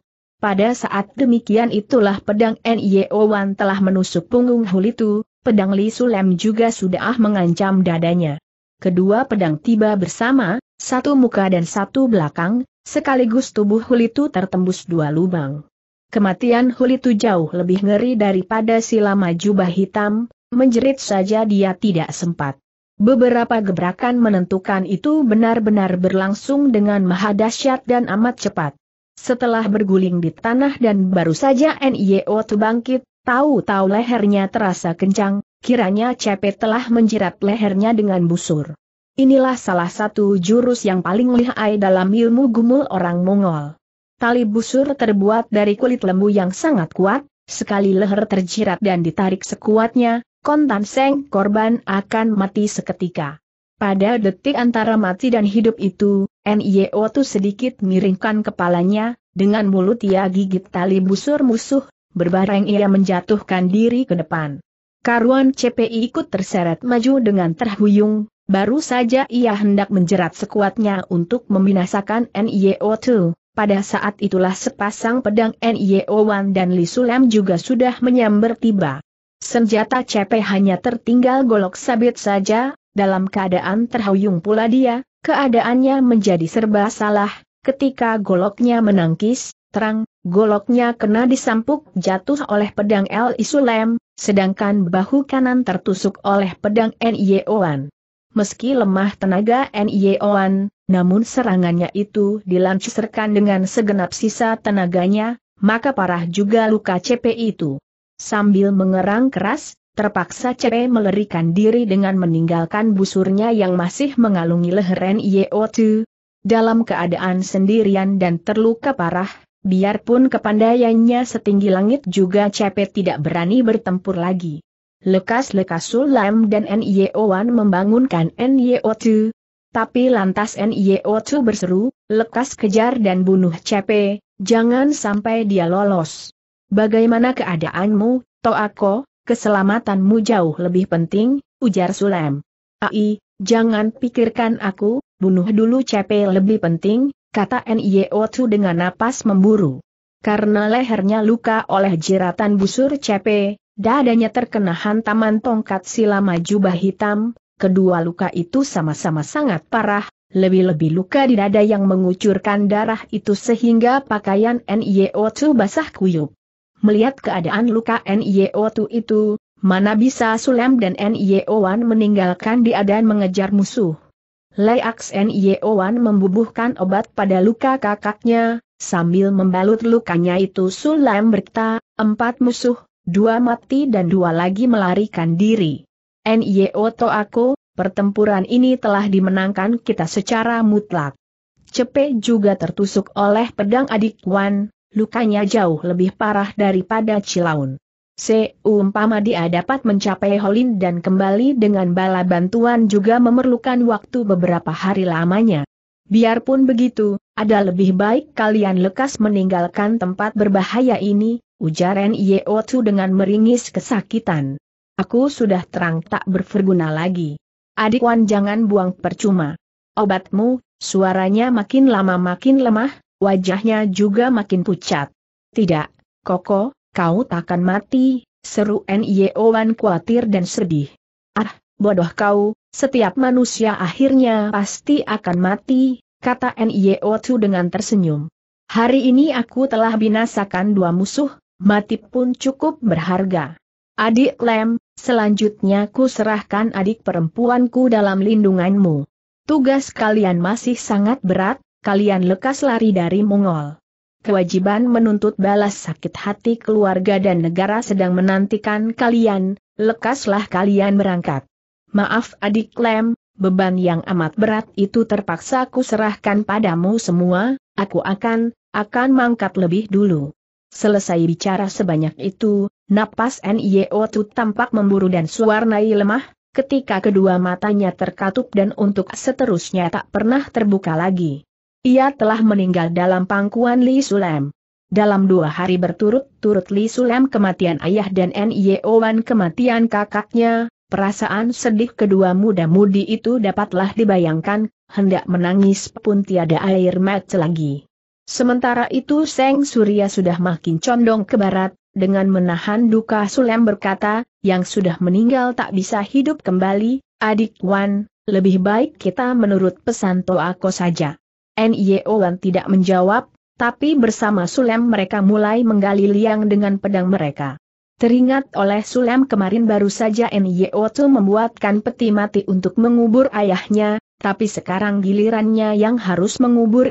Pada saat demikian itulah pedang NIO1 telah menusuk punggung Hul itu, pedang Li Sulem juga sudah ah mengancam dadanya. Kedua pedang tiba bersama, satu muka dan satu belakang, Sekaligus tubuh Hulitu tertembus dua lubang. Kematian Hulitu jauh lebih ngeri daripada silama jubah hitam, menjerit saja dia tidak sempat. Beberapa gebrakan menentukan itu benar-benar berlangsung dengan maha dahsyat dan amat cepat. Setelah berguling di tanah dan baru saja NIO bangkit, tahu-tahu lehernya terasa kencang, kiranya cepet telah menjerat lehernya dengan busur. Inilah salah satu jurus yang paling lihai dalam ilmu gumul orang Mongol. Tali busur terbuat dari kulit lembu yang sangat kuat, sekali leher terjirat dan ditarik sekuatnya, kontan seng korban akan mati seketika. Pada detik antara mati dan hidup itu, NIO tuh sedikit miringkan kepalanya, dengan mulut ia gigit tali busur musuh, berbareng ia menjatuhkan diri ke depan. Karuan CPI ikut terseret maju dengan terhuyung, Baru saja ia hendak menjerat sekuatnya untuk membinasakan NIO2, pada saat itulah sepasang pedang NIO1 dan Li Sulam juga sudah menyambar tiba. Senjata CP hanya tertinggal golok sabit saja, dalam keadaan terhuyung pula dia, keadaannya menjadi serba salah, ketika goloknya menangkis, terang, goloknya kena disampuk jatuh oleh pedang L. Isulem, sedangkan bahu kanan tertusuk oleh pedang NIO1 meski lemah tenaga N.I.O.an, e namun serangannya itu dilancarkan dengan segenap sisa tenaganya, maka parah juga luka CP itu. Sambil mengerang keras, terpaksa CP melerikan diri dengan meninggalkan busurnya yang masih mengalungi leher Nio2. E Dalam keadaan sendirian dan terluka parah, biarpun kepandaiannya setinggi langit juga CP tidak berani bertempur lagi. Lekas-lekas Sulam dan NIO1 membangunkan NIO2. Tapi lantas NIO2 berseru, lekas kejar dan bunuh CP, jangan sampai dia lolos. Bagaimana keadaanmu, Toako, keselamatanmu jauh lebih penting, ujar Sulam. Ai, jangan pikirkan aku, bunuh dulu CP lebih penting, kata NIO2 dengan napas memburu. Karena lehernya luka oleh jeratan busur CP, Dadanya terkena hantaman tongkat silama jubah hitam, kedua luka itu sama-sama sangat parah, lebih-lebih luka di dada yang mengucurkan darah itu sehingga pakaian nio tu basah kuyup. Melihat keadaan luka nio tu itu, mana bisa Sulem dan nio Wan meninggalkan dia dan mengejar musuh. Layak nio Wan membubuhkan obat pada luka kakaknya, sambil membalut lukanya itu Sulem berkata, empat musuh, dua mati dan dua lagi melarikan diri. N.Y.O. aku, pertempuran ini telah dimenangkan kita secara mutlak. Cepe juga tertusuk oleh pedang adik Wan, lukanya jauh lebih parah daripada Cilaun. Seumpama dia dapat mencapai Holin dan kembali dengan bala bantuan juga memerlukan waktu beberapa hari lamanya. Biarpun begitu, ada lebih baik kalian lekas meninggalkan tempat berbahaya ini, ujar nio Tu dengan meringis kesakitan. Aku sudah terang tak berguna lagi. Adik Wan jangan buang percuma. Obatmu, suaranya makin lama makin lemah, wajahnya juga makin pucat. Tidak, Koko, kau takkan mati, seru Nio Wan khawatir dan sedih. Ah, bodoh kau, setiap manusia akhirnya pasti akan mati, kata Nio Tu dengan tersenyum. Hari ini aku telah binasakan dua musuh, Mati pun cukup berharga. Adik Lem, selanjutnya ku serahkan adik perempuanku dalam lindunganmu. Tugas kalian masih sangat berat, kalian lekas lari dari Mongol. Kewajiban menuntut balas sakit hati keluarga dan negara sedang menantikan kalian, lekaslah kalian berangkat. Maaf adik Lem, beban yang amat berat itu terpaksa ku serahkan padamu semua, aku akan, akan mangkat lebih dulu. Selesai bicara sebanyak itu, napas NIO Tu tampak memburu dan suarnai lemah, ketika kedua matanya terkatup dan untuk seterusnya tak pernah terbuka lagi. Ia telah meninggal dalam pangkuan Li Sulem. Dalam dua hari berturut-turut Li Sulem kematian ayah dan Wan kematian kakaknya, perasaan sedih kedua muda-mudi itu dapatlah dibayangkan, hendak menangis pun tiada air mata lagi. Sementara itu Seng Surya sudah makin condong ke barat, dengan menahan duka Sulem berkata, yang sudah meninggal tak bisa hidup kembali, adik Wan, lebih baik kita menurut pesan Toako saja. N.I.O. Wan tidak menjawab, tapi bersama Sulem mereka mulai menggali liang dengan pedang mereka. Teringat oleh Sulem kemarin baru saja tu membuatkan peti mati untuk mengubur ayahnya, tapi sekarang gilirannya yang harus mengubur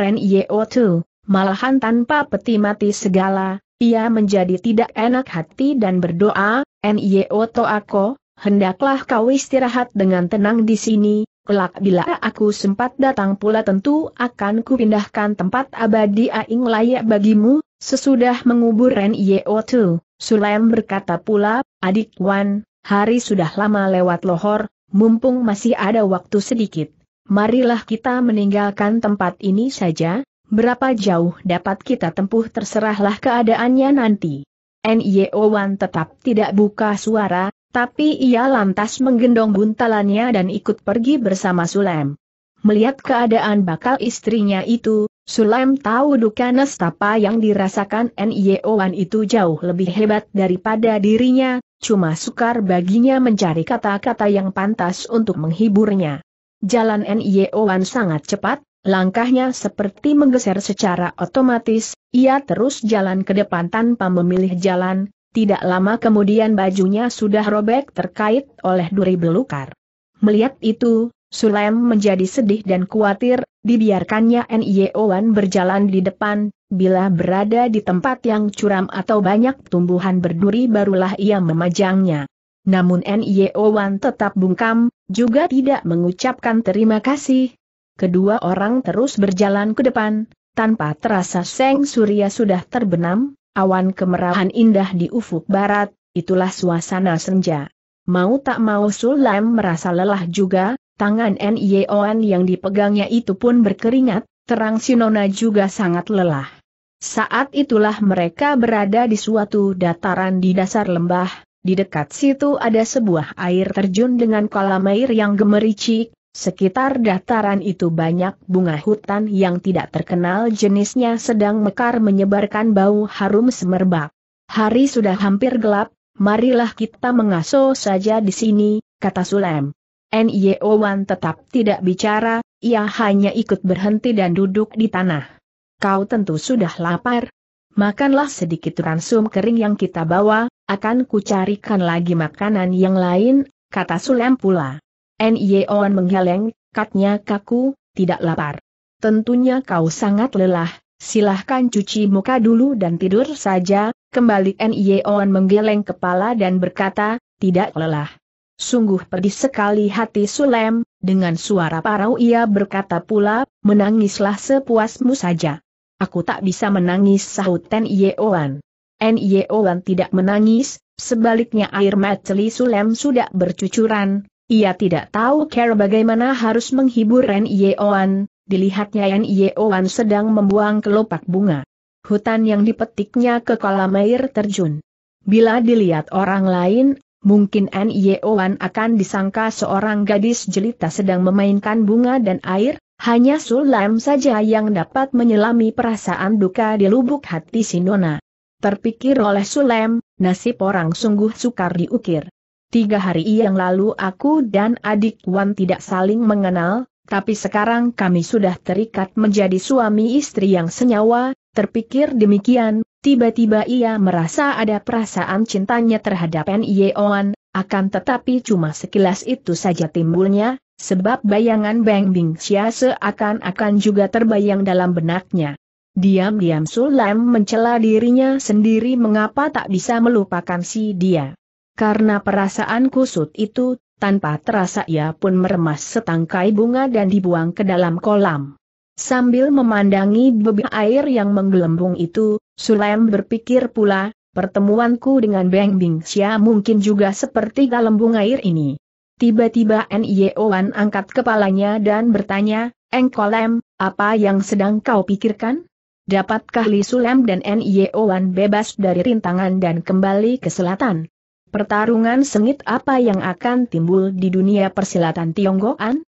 tu. Malahan tanpa peti mati segala, ia menjadi tidak enak hati dan berdoa, N.Y.O. Toako, hendaklah kau istirahat dengan tenang di sini, kelak bila aku sempat datang pula tentu akan kupindahkan tempat abadi aing layak bagimu, sesudah mengubur N.Y.O. Tu. Sulaim berkata pula, adik Wan, hari sudah lama lewat lohor, mumpung masih ada waktu sedikit. Marilah kita meninggalkan tempat ini saja, Berapa jauh dapat kita tempuh terserahlah keadaannya nanti. Nio Wan tetap tidak buka suara, tapi ia lantas menggendong buntalannya dan ikut pergi bersama Sulem. Melihat keadaan bakal istrinya itu, Sulem tahu duka nestapa yang dirasakan Nio Wan itu jauh lebih hebat daripada dirinya, cuma sukar baginya mencari kata-kata yang pantas untuk menghiburnya. Jalan Nio Wan sangat cepat, Langkahnya seperti menggeser secara otomatis, ia terus jalan ke depan tanpa memilih jalan, tidak lama kemudian bajunya sudah robek terkait oleh duri belukar. Melihat itu, Sulaim menjadi sedih dan khawatir, dibiarkannya Niowan berjalan di depan, bila berada di tempat yang curam atau banyak tumbuhan berduri barulah ia memajangnya. Namun Niowan tetap bungkam, juga tidak mengucapkan terima kasih, Kedua orang terus berjalan ke depan, tanpa terasa Seng Surya sudah terbenam, awan kemerahan indah di ufuk barat, itulah suasana senja. Mau tak mau Sulam merasa lelah juga, tangan Nyeoan yang dipegangnya itu pun berkeringat, terang Sinona juga sangat lelah. Saat itulah mereka berada di suatu dataran di dasar lembah, di dekat situ ada sebuah air terjun dengan kolam air yang gemericik, Sekitar dataran itu banyak bunga hutan yang tidak terkenal jenisnya sedang mekar menyebarkan bau harum semerbak. Hari sudah hampir gelap, marilah kita mengaso saja di sini, kata Sulem. Nio Wan tetap tidak bicara, ia hanya ikut berhenti dan duduk di tanah. Kau tentu sudah lapar. Makanlah sedikit ransum kering yang kita bawa, akan kucarikan lagi makanan yang lain, kata Sulem pula. Nyeon menggeleng, katnya kaku, tidak lapar. Tentunya kau sangat lelah, silahkan cuci muka dulu dan tidur saja, kembali Nyeon menggeleng kepala dan berkata, tidak lelah. Sungguh pedih sekali hati Sulem, dengan suara parau ia berkata pula, menangislah sepuasmu saja. Aku tak bisa menangis sahut Ten Yeoan. tidak menangis, sebaliknya air mata Sulem sudah bercucuran, ia tidak tahu cara bagaimana harus menghibur Ren Yeoan, dilihatnya Ren Yeoan sedang membuang kelopak bunga. Hutan yang dipetiknya ke kolam air terjun. Bila dilihat orang lain, mungkin Ren Yeoan akan disangka seorang gadis jelita sedang memainkan bunga dan air, hanya Sulam saja yang dapat menyelami perasaan duka di lubuk hati Sinona. Terpikir oleh Sulem, nasib orang sungguh sukar diukir. Tiga hari yang lalu aku dan adik Wan tidak saling mengenal, tapi sekarang kami sudah terikat menjadi suami istri yang senyawa, terpikir demikian, tiba-tiba ia merasa ada perasaan cintanya terhadap Oan, akan tetapi cuma sekilas itu saja timbulnya, sebab bayangan Beng Bing Xia seakan-akan juga terbayang dalam benaknya. Diam-diam Sulam mencela dirinya sendiri mengapa tak bisa melupakan si dia. Karena perasaan kusut itu, tanpa terasa ia pun meremas setangkai bunga dan dibuang ke dalam kolam. Sambil memandangi bebi air yang menggelembung itu, Sulaim berpikir pula, pertemuanku dengan Beng Xia mungkin juga seperti gelembung air ini. Tiba-tiba N.I.O.An angkat kepalanya dan bertanya, Eng Engkolem, apa yang sedang kau pikirkan? Dapatkah Li Sulem dan N.I.O.An bebas dari rintangan dan kembali ke selatan? Pertarungan sengit apa yang akan timbul di dunia persilatan Tionggoan?